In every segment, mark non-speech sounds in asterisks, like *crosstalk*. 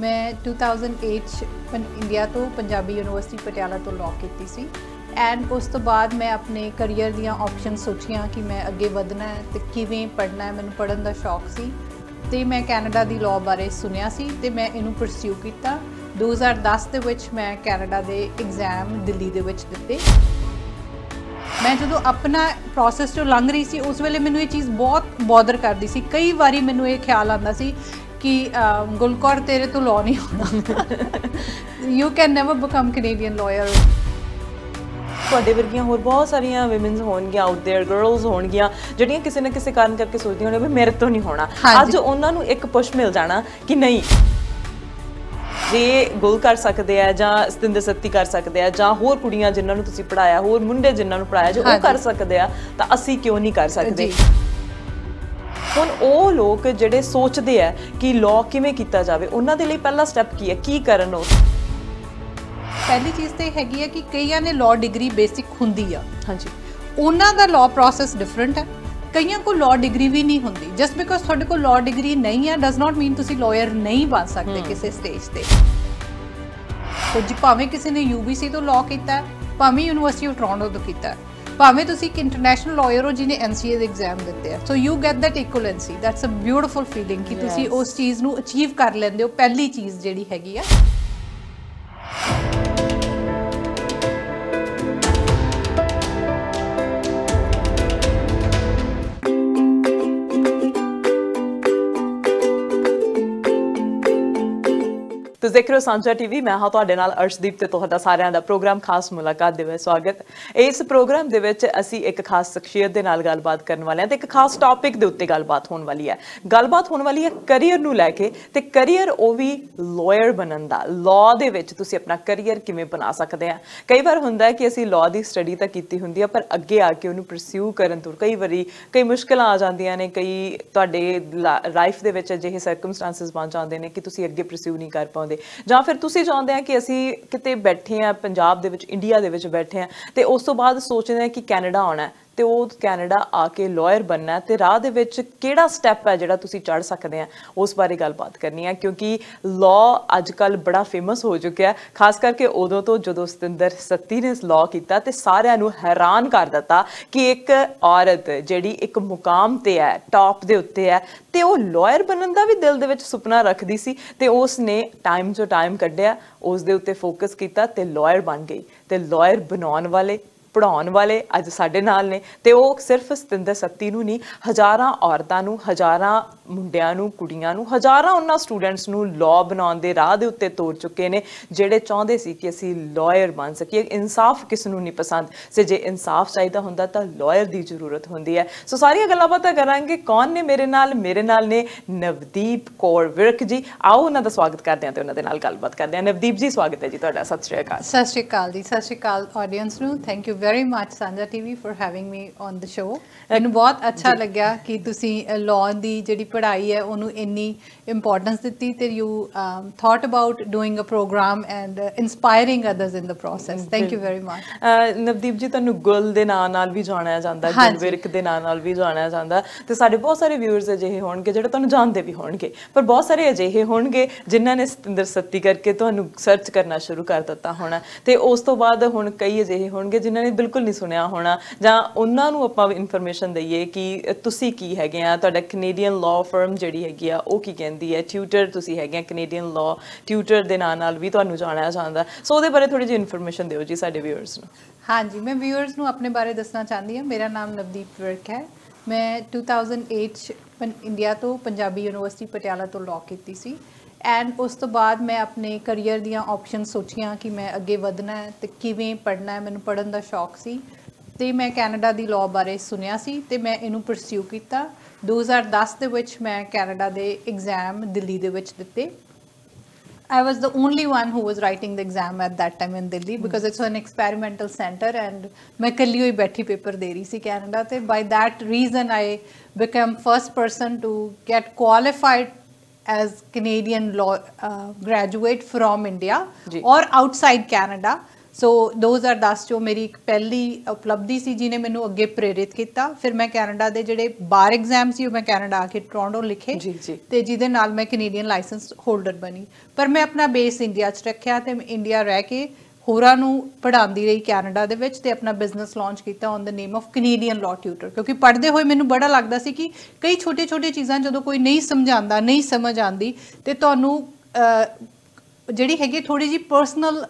ਮੈਂ 2008 ਇੰਡੀਆ ਤੋਂ ਪੰਜਾਬੀ ਯੂਨੀਵਰਸਿਟੀ ਪਟਿਆਲਾ ਤੋਂ ਲੌਕ ਕੀਤੀ ਸੀ ਐਂਡ ਉਸ ਤੋਂ ਬਾਅਦ ਮੈਂ ਆਪਣੇ ਕੈਰੀਅਰ ਦੀਆਂ ਆਪਸ਼ਨ ਸੋਚੀਆਂ ਕਿ ਮੈਂ ਅੱਗੇ ਵਧਣਾ ਹੈ ਤੇ ਕਿਵੇਂ ਪੜ੍ਹਨਾ ਹੈ ਮੈਨੂੰ ਪੜ੍ਹਨ ਦਾ ਸ਼ੌਕ ਸੀ ਤੇ ਮੈਂ ਕੈਨੇਡਾ ਦੀ ਲਾਅ ਬਾਰੇ ਸੁਣਿਆ ਸੀ ਤੇ ਮੈਂ ਇਹਨੂੰ ਪਰਸਿਊ ਕੀਤਾ 2010 ਦੇ ਵਿੱਚ ਮੈਂ ਕੈਨੇਡਾ ਦੇ ਐਗਜ਼ਾਮ ਦਿੱਲੀ ਦੇ ਵਿੱਚ ਦਿੱਤੇ ਮੈਂ ਜਦੋਂ ਆਪਣਾ ਪ੍ਰੋਸੈਸ ਚੋਂ ਲੰਘ ਰਹੀ ਸੀ ਉਸ ਵੇਲੇ ਮੈਨੂੰ ਇਹ ਚੀਜ਼ ਬਹੁਤ ਬੋਦਰ ਕਰਦੀ ਸੀ ਕਈ ਵਾਰੀ ਮੈਨੂੰ ਇਹ ਖਿਆਲ ਆਉਂਦਾ ਸੀ ਕਿ ਗੁਲਕੌਰ ਤੇਰੇ ਤੋਂ ਲਾ ਨਹੀਂ ਹੋਣਾ you can never become Canadian lawyer ਤੁਹਾਡੇ ਵਰਗੀਆਂ ਹੋਰ ਬਹੁਤ ਸਾਰੀਆਂ ਔਮਨਸ ਹੋਣਗੀਆਂ ਆਊਟ देयर ਗਰਲਸ ਹੋਣਗੀਆਂ ਜਿਹੜੀਆਂ ਕਿਸੇ ਨਾ ਕਿਸੇ ਕਾਰਨ ਕਰਕੇ ਸੋਚਦੀਆਂ ਹੋਣਗੀਆਂ ਵੀ ਮੇਰੇ ਤੋਂ ਨਹੀਂ ਹੋਣਾ ਅੱਜ ਉਹਨਾਂ ਨੂੰ ਇੱਕ ਪੁਸ਼ ਮਿਲ ਜਾਣਾ ਕਿ ਨਹੀਂ ਜੇ ਗੁਲ ਕਰ ਸਕਦੇ ਆ ਜਾਂ ਸਤਿੰਦਰ ਸੱਤੀ ਕਰ ਸਕਦੇ ਆ ਜਾਂ ਹੋਰ ਕੁੜੀਆਂ ਜਿਨ੍ਹਾਂ ਨੂੰ ਤੁਸੀਂ ਪੜਾਇਆ ਹੋਰ ਮੁੰਡੇ ਜਿਨ੍ਹਾਂ ਨੂੰ ਪੜਾਇਆ ਜੋ ਉਹ ਕਰ ਸਕਦੇ ਆ ਤਾਂ ਅਸੀਂ ਕਿਉਂ ਨਹੀਂ ਕਰ ਸਕਦੇ ਹੁਣ ਉਹ ਲੋਕ ਜਿਹੜੇ ਸੋਚਦੇ ਆ ਕਿ ਲਾਅ ਕਿਵੇਂ ਕੀਤਾ ਜਾਵੇ ਉਹਨਾਂ ਦੇ ਲਈ ਪਹਿਲਾ ਸਟੈਪ ਕੀ ਹੈ ਕੀ ਕਰਨ ਉਹ ਪਹਿਲੀ ਚੀਜ਼ ਤੇ ਹੈਗੀ ਹੈ ਕਿ ਕਈਆਂ ਨੇ ਲਾਅ ਡਿਗਰੀ ਬੇਸਿਕ ਹੁੰਦੀ ਆ ਹਾਂਜੀ ਉਹਨਾਂ ਦਾ ਲਾਅ ਪ੍ਰੋਸੈਸ ਡਿਫਰੈਂਟ ਹੈ ਕਈਆਂ ਕੋ ਲਾਅ ਡਿਗਰੀ ਵੀ ਨਹੀਂ ਹੁੰਦੀ ਜਸਟ ਬਿਕੋਜ਼ ਤੁਹਾਡੇ ਕੋ ਲਾਅ ਡਿਗਰੀ ਨਹੀਂ ਆ ਡਸ ਨਾਟ ਮੀਨ ਤੁਸੀਂ ਲਾਇਰ ਨਹੀਂ ਬਣ ਸਕਦੇ ਕਿਸੇ ਸਟੇਜ ਤੇ ਕੁਝ ਭਾਵੇਂ ਕਿਸੇ ਨੇ ਯੂਬੀਸੀ ਤੋਂ ਲਾਅ ਕੀਤਾ ਭਾਵੇਂ ਯੂਨੀਵਰਸਿਟੀ ਆਫ ਟੋਰਾਂਟੋ ਤੋਂ ਕੀਤਾ ਭਾਵੇਂ ਤੁਸੀਂ ਇੱਕ ਇੰਟਰਨੈਸ਼ਨਲ ਲਾਇਰ ਹੋ ਜਿਹਨੇ ਐਨਸੀਏ ਦੇ ਐਗਜ਼ਾਮ ਦਿੱਤੇ ਆ so you get that equivalency that's a beautiful feeling ਕਿ ਤੁਸੀਂ ਉਸ ਚੀਜ਼ ਨੂੰ ਅਚੀਵ ਕਰ ਲੈਂਦੇ ਹੋ ਪਹਿਲੀ ਚੀਜ਼ ਜਿਹੜੀ ਹੈਗੀ ਆ ਤੁਸੀਂ ਦੇਖ ਰਹੇ ਹੋ ਸਾਂਝਾ ਟੀਵੀ ਮੈਂ ਹਾਂ ਤੁਹਾਡੇ ਨਾਲ ਅਰਸ਼ਦੀਪ ਤੇ ਤੁਹਾਡਾ ਸਾਰਿਆਂ ਦਾ ਪ੍ਰੋਗਰਾਮ ਖਾਸ ਮੁਲਾਕਾਤ ਦੇ ਵਿੱਚ ਸਵਾਗਤ ਇਸ ਪ੍ਰੋਗਰਾਮ ਦੇ ਵਿੱਚ ਅਸੀਂ ਇੱਕ ਖਾਸ ਸ਼ਖਸੀਅਤ ਦੇ ਨਾਲ ਗੱਲਬਾਤ ਕਰਨ ਵਾਲੇ ਹਾਂ ਤੇ ਇੱਕ ਖਾਸ ਟੌਪਿਕ ਦੇ ਉੱਤੇ ਗੱਲਬਾਤ ਹੋਣ ਵਾਲੀ ਹੈ ਗੱਲਬਾਤ ਹੋਣ ਵਾਲੀ ਹੈ ਕੈਰੀਅਰ ਨੂੰ ਲੈ ਕੇ ਤੇ ਕੈਰੀਅਰ ਉਹ ਵੀ ਲਾਇਰ ਬਣਨ ਦਾ ਲਾਅ ਦੇ ਵਿੱਚ ਤੁਸੀਂ ਆਪਣਾ ਕੈਰੀਅਰ ਕਿਵੇਂ ਬਣਾ ਸਕਦੇ ਆ ਕਈ ਵਾਰ ਹੁੰਦਾ ਹੈ ਕਿ ਅਸੀਂ ਲਾਅ ਦੀ ਸਟੱਡੀ ਤਾਂ ਕੀਤੀ ਹੁੰਦੀ ਹੈ ਪਰ ਅੱਗੇ ਆ ਕੇ ਉਹਨੂੰ ਪਰਸਿਊ ਕਰਨ ਤੋਂ ਕਈ ਵਾਰੀ ਕਈ ਮੁਸ਼ਕਲਾਂ ਆ ਜਾਂਦੀਆਂ ਨੇ ਕਈ ਤੁਹਾਡੇ ਲਾਈਫ ਦੇ ਵਿੱਚ ਅਜਿਹੇ ਸਰਕਮਸਟੈਂਸਸ ਬਣ ਜਾਂਦੇ ਨੇ ਕਿ ਤੁਸੀਂ ਅੱਗੇ ਪਰਸਿਊ ਨਹੀਂ ਕਰ ਪਾਉਂਦੇ ਚਾਹੁੰਦੇ ਜਾਂ ਫਿਰ ਤੁਸੀਂ ਚਾਹੁੰਦੇ ਆ ਕਿ ਅਸੀਂ ਕਿਤੇ ਬੈਠੇ ਆ ਪੰਜਾਬ ਦੇ ਵਿੱਚ ਇੰਡੀਆ ਦੇ ਵਿੱਚ ਬੈਠੇ ਆ ਤੇ ਉਸ ਤੋਂ ਬਾਅਦ ਸੋਚਦੇ ਆ ਕਿ ਕੈਨੇਡਾ ਆਉਣਾ ਹੈ ਤੇ ਉਹ ਕੈਨੇਡਾ ਆ ਕੇ ਲਾਇਰ ਬੰਨਣਾ ਤੇ ਰਾਹ ਦੇ ਵਿੱਚ ਕਿਹੜਾ ਸਟੈਪ ਹੈ ਜਿਹੜਾ ਤੁਸੀਂ ਚੜ ਸਕਦੇ ਆ ਉਸ ਬਾਰੇ ਗੱਲਬਾਤ ਕਰਨੀ ਹੈ ਕਿਉਂਕਿ ਲਾਅ ਅੱਜਕੱਲ ਬੜਾ ਫੇਮਸ ਹੋ ਚੁੱਕਿਆ ਖਾਸ ਕਰਕੇ ਉਦੋਂ ਤੋਂ ਜਦੋਂ ਸਤਿੰਦਰ ਸੱਤੀ ਨੇ ਇਸ ਲਾਅ ਕੀਤਾ ਤੇ ਸਾਰਿਆਂ ਨੂੰ ਹੈਰਾਨ ਕਰ ਦਿੱਤਾ ਕਿ ਇੱਕ ਔਰਤ ਜਿਹੜੀ ਇੱਕ ਮੁਕਾਮ ਤੇ ਹੈ ਟਾਪ ਦੇ ਉੱਤੇ ਹੈ ਤੇ ਉਹ ਲਾਇਰ ਬਣਨ ਦਾ ਵੀ ਦਿਲ ਦੇ ਵਿੱਚ ਸੁਪਨਾ ਰੱਖਦੀ ਸੀ ਤੇ ਉਸ ਨੇ ਟਾਈਮ ਜੋ ਟਾਈਮ ਕੱਢਿਆ ਉਸ ਦੇ ਉੱਤੇ ਫੋਕਸ ਕੀਤਾ ਤੇ ਲਾਇਰ ਬਣ ਗਈ ਤੇ ਲਾਇਰ ਬਣਾਉਣ ਵਾਲੇ ਪੜਾਉਣ ਵਾਲੇ ਅੱਜ ਸਾਡੇ ਨਾਲ ਨੇ ਤੇ ਉਹ ਸਿਰਫ ਸਤਿੰਦਰ ਸੱਤੀ ਨੂੰ ਨਹੀਂ ਹਜ਼ਾਰਾਂ ਔਰਤਾਂ ਨੂੰ ਹਜ਼ਾਰਾਂ ਮੁੰਡਿਆਂ ਨੂੰ ਕੁੜੀਆਂ ਨੂੰ ਹਜ਼ਾਰਾਂ ਉਹਨਾਂ ਸਟੂਡੈਂਟਸ ਨੂੰ ਲਾਅ ਬਣਾਉਣ ਦੇ ਰਾਹ ਦੇ ਉੱਤੇ ਤੋਰ ਚੁੱਕੇ ਨੇ ਜਿਹੜੇ ਚਾਹੁੰਦੇ ਸੀ ਕਿ ਅਸੀਂ ਲਾਇਰ ਬਣ ਸਕੀਏ ਇਨਸਾਫ ਕਿਸ ਨੂੰ ਨਹੀਂ ਪਸੰਦ ਸੇ ਜੇ ਇਨਸਾਫ ਚਾਹੀਦਾ ਹੁੰਦਾ ਤਾਂ ਲਾਇਰ ਦੀ ਜ਼ਰੂਰਤ ਹੁੰਦੀ ਹੈ ਸੋ ਸਾਰੀਆਂ ਗੱਲਾਂ ਬਾਤਾਂ ਕਰਾਂਗੇ ਕੌਣ ਨੇ ਮੇਰੇ ਨਾਲ ਮੇਰੇ ਨਾਲ ਨੇ ਨਵਦੀਪ ਕੌਰ ਵਿਰਕ ਜੀ ਆਓ ਉਹਨਾਂ ਦਾ ਸਵਾਗਤ ਕਰਦੇ ਹਾਂ ਤੇ ਉਹਨਾਂ ਦੇ ਨਾਲ ਗੱਲਬਾਤ ਕਰਦੇ ਹਾਂ ਨਵਦੀਪ ਜੀ ਸਵਾਗਤ ਹੈ ਜੀ ਤੁਹਾਡਾ ਸਤਿ ਸ਼੍ਰੀ ਅਕਾਲ ਸਤਿ ਸ਼੍ਰੀ ਅਕਾਲ ਜੀ ਸਤਿ ਸ਼੍ਰੀ ਅਕਾਲ ਆਡੀਅנס ਨੂੰ thank you very much Sanjha TV for having me on the show ਮੈਨੂੰ ਬਹੁਤ ਅੱਛਾ ਲੱਗਿਆ ਕਿ ਤੁਸੀਂ ਲਾਅ ਦੀ ਜਿਹੜੀ ਪੜ੍ਹਾਈ ਹੈ ਉਹਨੂੰ ਇੰਨੀ ਇੰਪੋਰਟੈਂਸ ਦਿੱਤੀ ਤੇ you um, thought doing a program and inspiring uh, in the process thank you very much Navdeep ji ਤੁਹਾਨੂੰ ਗੁਲ ਦੇ ਨਾਂ ਨਾਲ ਵੀ ਜਾਣਿਆ ਜਾਂਦਾ ਗੁਲਵਿਰਕ ਦੇ ਨਾਂ ਨਾਲ ਵੀ ਜਾਣਿਆ ਜਾਂਦਾ ਤੇ ਸਾਡੇ ਬਹੁਤ ਸਾਰੇ ਵਿਊਅਰਸ ਅਜਿਹੇ ਹੋਣਗੇ ਜਿਹੜੇ ਤੁਹਾਨੂੰ ਜਾਣਦੇ ਵੀ ਹੋਣਗੇ ਪਰ ਬਹੁਤ ਸਾਰੇ ਅਜਿਹੇ ਹੋਣਗੇ ਜਿਨ੍ਹਾਂ ਨੇ ਸਤਿੰਦਰ ਸੱਤੀ ਕਰਕੇ ਤੁਹਾਨੂੰ ਸਰਚ ਕਰਨਾ ਸ਼ੁਰੂ ਕਰ ਦਿੱਤਾ ਹੋਣਾ ਤੇ ਉਸ ਤੋਂ ਬਾਅਦ ਹੁਣ ਕਈ ਅਜਿਹੇ ਹੋਣਗੇ ਜਿਨ੍ਹਾਂ ਨੇ ਬਿਲਕੁਲ ਨਹੀਂ ਸੁਣਿਆ ਹੋਣਾ ਜਾਂ ਉਹਨਾਂ ਨੂੰ ਆਪਾਂ ਇਨਫੋਰਮੇਸ਼ਨ ਦਈਏ ਕਿ ਤੁਸੀਂ ਕੀ ਹੈਗੇ ਆ ਤੁਹਾਡਾ ਕੈਨੇਡੀਅਨ ਲਾਅ ਫਰਮ ਜਿਹੜੀ ਹੈਗੀ ਆ ਉਹ ਕੀ ਕਹਿੰਦੀ ਦੀ ਹੈ ਟਿਊਟਰ ਤੁਸੀਂ ਹੈਗੇ ਕੈਨੇਡੀਅਨ ਲਾ ਟਿਊਟਰ ਦੇ ਨਾਂ ਨਾਲ ਵੀ ਤੁਹਾਨੂੰ ਜਾਣਿਆ ਜਾਂਦਾ ਸੋ ਉਹਦੇ ਬਾਰੇ ਥੋੜੀ ਜਿਹੀ ਇਨਫੋਰਮੇਸ਼ਨ ਦਿਓ ਜੀ ਸਾਡੇ ਵਿਊਅਰਸ ਨੂੰ ਹਾਂਜੀ ਮੈਂ ਵਿਊਅਰਸ ਨੂੰ ਆਪਣੇ ਬਾਰੇ ਦੱਸਣਾ ਚਾਹੁੰਦੀ ਹਾਂ ਮੇਰਾ ਨਾਮ ਨਵਦੀਪ ਵਰਕ ਹੈ ਮੈਂ 2008 ਇੰਡੀਆ ਤੋਂ ਪੰਜਾਬੀ ਯੂਨੀਵਰਸਿਟੀ ਪਟਿਆਲਾ ਤੋਂ ਲਾ ਕੀਤੀ ਸੀ ਐਂਡ ਉਸ ਤੋਂ ਬਾਅਦ ਮੈਂ ਆਪਣੇ ਕੈਰੀਅਰ ਦੀਆਂ ਆਪਸ਼ਨ ਸੋਚੀਆਂ ਕਿ ਮੈਂ ਅੱਗੇ ਵਧਣਾ ਹੈ ਤੇ ਕਿਵੇਂ ਪੜ੍ਹਨਾ ਹੈ ਮੈਨੂੰ ਪੜ੍ਹਨ ਦਾ ਸ਼ੌਕ ਸੀ ਤੇ ਮੈਂ ਕੈਨੇਡਾ ਦੀ ਲਾਅ ਬਾਰੇ ਸੁਣਿਆ ਸੀ ਤੇ ਮੈਂ ਇਹਨੂੰ ਪਰਸਿਊ ਕੀਤਾ 2010 ਦੇ ਵਿੱਚ ਮੈਂ ਕੈਨੇਡਾ ਦੇ ਐਗਜ਼ਾਮ ਦਿੱਲੀ ਦੇ ਵਿੱਚ ਦਿੱਤੇ I was the only one who was writing the exam at that time in Delhi because it's an experimental center and ਮੈਂ ਕੱਲੀ ਹੋਈ ਬੈਠੀ ਪੇਪਰ ਦੇ ਰਹੀ ਸੀ ਕੈਨੇਡਾ ਤੇ by that reason I became first person to get qualified as Canadian law uh, graduate from India or outside Canada so 2010 ਚੋਂ ਮੇਰੀ ਇੱਕ ਪਹਿਲੀ ਉਪਲਬਧੀ ਸੀ ਜਿਹਨੇ ਮੈਨੂੰ ਅੱਗੇ ਪ੍ਰੇਰਿਤ ਕੀਤਾ ਫਿਰ ਮੈਂ ਕੈਨੇਡਾ ਦੇ ਜਿਹੜੇ ਬਾਰ ਐਗਜ਼ਾਮ ਸੀ ਉਹ ਮੈਂ ਕੈਨੇਡਾ ਆ ਕੇ ਟੋਰਾਂਟੋ ਲਿਖੇ ਤੇ ਜਿਹਦੇ ਨਾਲ ਮੈਂ ਕੈਨੇਡੀਅਨ ਲਾਇਸੈਂਸ ਹੋਲਡਰ ਬਣੀ ਪਰ ਮੈਂ ਆਪਣਾ ਬੇਸ ਇੰਡੀਆ 'ਚ ਰੱਖਿਆ ਤੇ ਇੰਡੀਆ ਰਹਿ ਕੇ ਹੋਰਾਂ ਨੂੰ ਪੜ੍ਹਾਉਂਦੀ ਰਹੀ ਕੈਨੇਡਾ ਦੇ ਵਿੱਚ ਤੇ ਆਪਣਾ ਬਿਜ਼ਨਸ ਲਾਂਚ ਕੀਤਾ on the name of Canadian law tutor ਕਿਉਂਕਿ ਪੜ੍ਹਦੇ ਹੋਏ ਮੈਨੂੰ ਬੜਾ ਲੱਗਦਾ ਸੀ ਕਿ ਕਈ ਛੋਟੇ-ਛੋਟੇ ਚੀਜ਼ਾਂ ਜਦੋਂ ਕੋਈ ਨਹੀਂ ਸਮਝਾਉਂਦਾ ਨਹੀਂ ਸਮਝ ਆਉਂਦੀ ਤੇ ਤੁਹਾਨੂੰ ਜਿਹੜੀ ਹੈਗੀ ਥੋੜੀ ਜੀ ਪਰਸਨਲ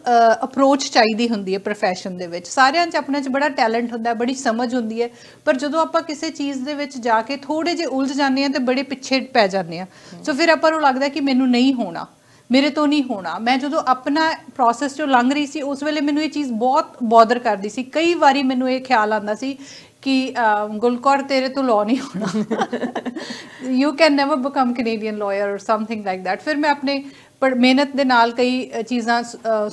ਅਪਰੋਚ ਚਾਹੀਦੀ ਹੁੰਦੀ ਹੈ profession ਦੇ ਵਿੱਚ ਸਾਰਿਆਂ 'ਚ ਆਪਣੇ 'ਚ ਬੜਾ ਟੈਲੈਂਟ ਹੁੰਦਾ ਬੜੀ ਸਮਝ ਹੁੰਦੀ ਹੈ ਪਰ ਜਦੋਂ ਆਪਾਂ ਕਿਸੇ ਚੀਜ਼ ਦੇ ਵਿੱਚ ਜਾ ਕੇ ਥੋੜੇ ਜੇ ਉਲਝ ਜਾਂਦੇ ਆ ਤੇ ਬੜੇ ਪਿੱਛੇ ਪੈ ਜਾਂਦੇ ਆ ਸੋ ਫਿਰ ਆਪਾਂ ਨੂੰ ਲੱਗਦਾ ਕਿ ਮੈਨੂੰ ਨਹੀਂ ਹੋਣਾ ਮੇਰੇ ਤੋਂ ਨਹੀਂ ਹੋਣਾ ਮੈਂ ਜਦੋਂ ਆਪਣਾ ਪ੍ਰੋਸੈਸ ਚੋਂ ਲੰਘ ਰਹੀ ਸੀ ਉਸ ਵੇਲੇ ਮੈਨੂੰ ਇਹ ਚੀਜ਼ ਬਹੁਤ ਬੋਦਰ ਕਰਦੀ ਸੀ ਕਈ ਵਾਰੀ ਮੈਨੂੰ ਇਹ ਖਿਆਲ ਆਉਂਦਾ ਸੀ ਕਿ ਗੁਲਕੌਰ ਤੇਰੇ ਤੋਂ ਲਾ ਨਹੀਂ ਹੋਣਾ you can never become Canadian lawyer or something like that ਫਿਰ ਮੈਂ ਆਪਣੇ ਪਰ ਮਿਹਨਤ ਦੇ ਨਾਲ ਕਈ ਚੀਜ਼ਾਂ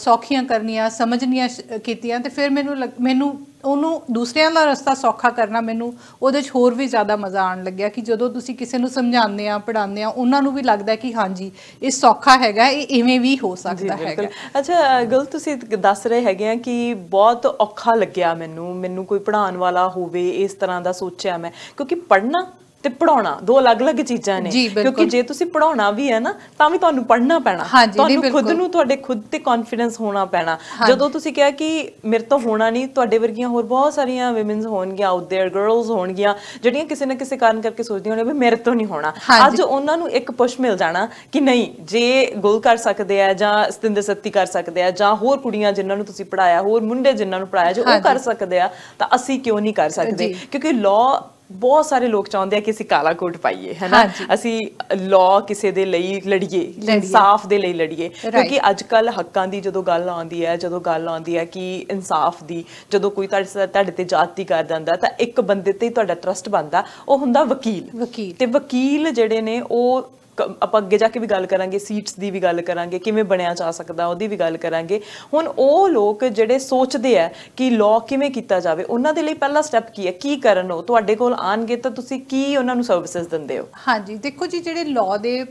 ਸੌਖੀਆਂ ਕਰਨੀਆਂ ਸਮਝਣੀਆਂ ਕੀਤੀਆਂ ਤੇ ਫਿਰ ਮੈਨੂੰ ਮੈਨੂੰ ਉਹਨੂੰ ਦੂਸਰਿਆਂ ਦਾ ਰਸਤਾ ਸੌਖਾ ਕਰਨਾ ਮੈਨੂੰ ਉਹਦੇ 'ਚ ਹੋਰ ਵੀ ਜ਼ਿਆਦਾ ਮਜ਼ਾ ਆਉਣ ਲੱਗਿਆ ਕਿ ਜਦੋਂ ਤੁਸੀਂ ਕਿਸੇ ਨੂੰ ਸਮਝਾਉਂਦੇ ਆ ਪੜਾਉਂਦੇ ਆ ਉਹਨਾਂ ਨੂੰ ਵੀ ਲੱਗਦਾ ਕਿ ਹਾਂਜੀ ਇਹ ਸੌਖਾ ਹੈਗਾ ਇਹ ਇਵੇਂ ਵੀ ਹੋ ਸਕਦਾ ਹੈਗਾ ਅੱਛਾ ਗਲ ਤੁਸੀਂ ਦੱਸ ਰਹੇ ਹੈਗੇ ਆ ਕਿ ਬਹੁਤ ਔਖਾ ਲੱਗਿਆ ਮੈਨੂੰ ਮੈਨੂੰ ਕੋਈ ਪੜਾਉਣ ਵਾਲਾ ਹੋਵੇ ਇਸ ਤਰ੍ਹਾਂ ਦਾ ਸੋਚਿਆ ਮੈਂ ਕਿਉਂਕਿ ਪੜਨਾ ਤੇ ਪੜਾਉਣਾ ਦੋ ਅਲੱਗ-ਅਲੱਗ ਚੀਜ਼ਾਂ ਨੇ ਕਿਉਂਕਿ ਜੇ ਤੁਸੀਂ ਪੜਾਉਣਾ ਵੀ ਹੈ ਨਾ ਤਾਂ ਵੀ ਤੁਹਾਨੂੰ ਪੜਨਾ ਪੈਣਾ ਤੁਹਾਨੂੰ ਖੁਦ ਨੂੰ ਤੁਹਾਡੇ ਖੁਦ ਤੇ ਕੌਨਫੀਡੈਂਸ ਹੋਣਾ ਪੈਣਾ ਜਦੋਂ ਤੁਸੀਂ ਕਿਹਾ ਕਿ ਮੇਰੇ ਤੋਂ ਹੋਣਾ ਨਹੀਂ ਤੁਹਾਡੇ ਵਰਗੀਆਂ ਹੋਰ ਬਹੁਤ ਸਾਰੀਆਂ ਔਮਨਸ ਹੋਣਗੀਆਂ ਆਊਟ देयर ਗਰਲਸ ਹੋਣਗੀਆਂ ਜਿਹੜੀਆਂ ਕਿਸੇ ਨਾ ਕਿਸੇ ਕਾਰਨ ਕਰਕੇ ਸੋਚਦੀਆਂ ਹੋਣਗੀਆਂ ਵੀ ਮੇਰੇ ਤੋਂ ਨਹੀਂ ਹੋਣਾ ਅੱਜ ਉਹਨਾਂ ਨੂੰ ਇੱਕ ਪੁਸ਼ ਮਿਲ ਜਾਣਾ ਕਿ ਨਹੀਂ ਜੇ ਗੋਲ ਕਰ ਸਕਦੇ ਆ ਜਾਂ ਸਤਿੰਦਰ ਸੱਤੀ ਕਰ ਸਕਦੇ ਆ ਜਾਂ ਹੋਰ ਕੁੜੀਆਂ ਜਿਨ੍ਹਾਂ ਨੂੰ ਤੁਸੀਂ ਪੜਾਇਆ ਹੋਰ ਮੁੰਡੇ ਜਿਨ੍ਹਾਂ ਨੂੰ ਪੜਾਇਆ ਜੋ ਉਹ ਕਰ ਸਕਦੇ ਆ ਤਾਂ ਅਸੀਂ ਕਿਉਂ ਨਹੀਂ ਕਰ ਸਕਦੇ ਕਿਉਂਕਿ ਲਾਅ ਬਹੁਤ ਸਾਰੇ ਲੋਕ ਚਾਹੁੰਦੇ ਆ ਕਿ ਅਸੀਂ ਕਾਲਾ ਕੋਟ ਪਾਈਏ ਹੈਨਾ ਅਸੀਂ ਲਾ ਕਿਸੇ ਦੇ ਲਈ ਲੜੀਏ ਇਨਸਾਫ ਦੇ ਲਈ ਲੜੀਏ ਕਿਉਂਕਿ ਅੱਜ ਕੱਲ ਹੱਕਾਂ ਦੀ ਜਦੋਂ ਗੱਲ ਆਉਂਦੀ ਹੈ ਜਦੋਂ ਗੱਲ ਆਉਂਦੀ ਹੈ ਕਿ ਇਨਸਾਫ ਦੀ ਜਦੋਂ ਕੋਈ ਤੁਹਾਡੇ ਤੇ ਜਾਤੀ ਕਰ ਦਿੰਦਾ ਤਾਂ ਇੱਕ ਬੰਦੇ ਤੇ ਹੀ ਤੁਹਾਡਾ ਟਰਸਟ ਬਣਦਾ ਉਹ ਹੁੰਦਾ ਵਕੀਲ ਤੇ ਵਕੀਲ ਜਿਹੜੇ ਨੇ ਉਹ ਆਪਾਂ ਅੱਗੇ ਜਾ ਕੇ ਵੀ ਗੱਲ ਕਰਾਂਗੇ ਸੀਟਸ ਦੀ ਵੀ ਗੱਲ ਕਰਾਂਗੇ ਕਿਵੇਂ ਬਣਿਆ ਜਾ ਸਕਦਾ ਉਹਦੀ ਵੀ ਗੱਲ ਕਰਾਂਗੇ ਹੁਣ ਉਹ ਲੋਕ ਜਿਹੜੇ ਸੋਚਦੇ ਆ ਕਿ ਲਾਅ ਕਿਵੇਂ ਕੀਤਾ ਜਾਵੇ ਉਹਨਾਂ ਦੇ ਲਈ ਪਹਿਲਾ ਸਟੈਪ ਕੀ ਹੈ ਕੀ ਕਰਨ ਉਹ ਤੁਹਾਡੇ ਕੋਲ ਆਣਗੇ ਤਾਂ ਤੁਸੀਂ ਕੀ ਉਹਨਾਂ ਨੂੰ ਸਰਵਿਸਿਜ਼ ਦਿੰਦੇ ਹੋ ਹਾਂਜੀ ਦੇਖੋ ਜੀ ਜਿਹੜੇ ਲਾਅ ਦੇ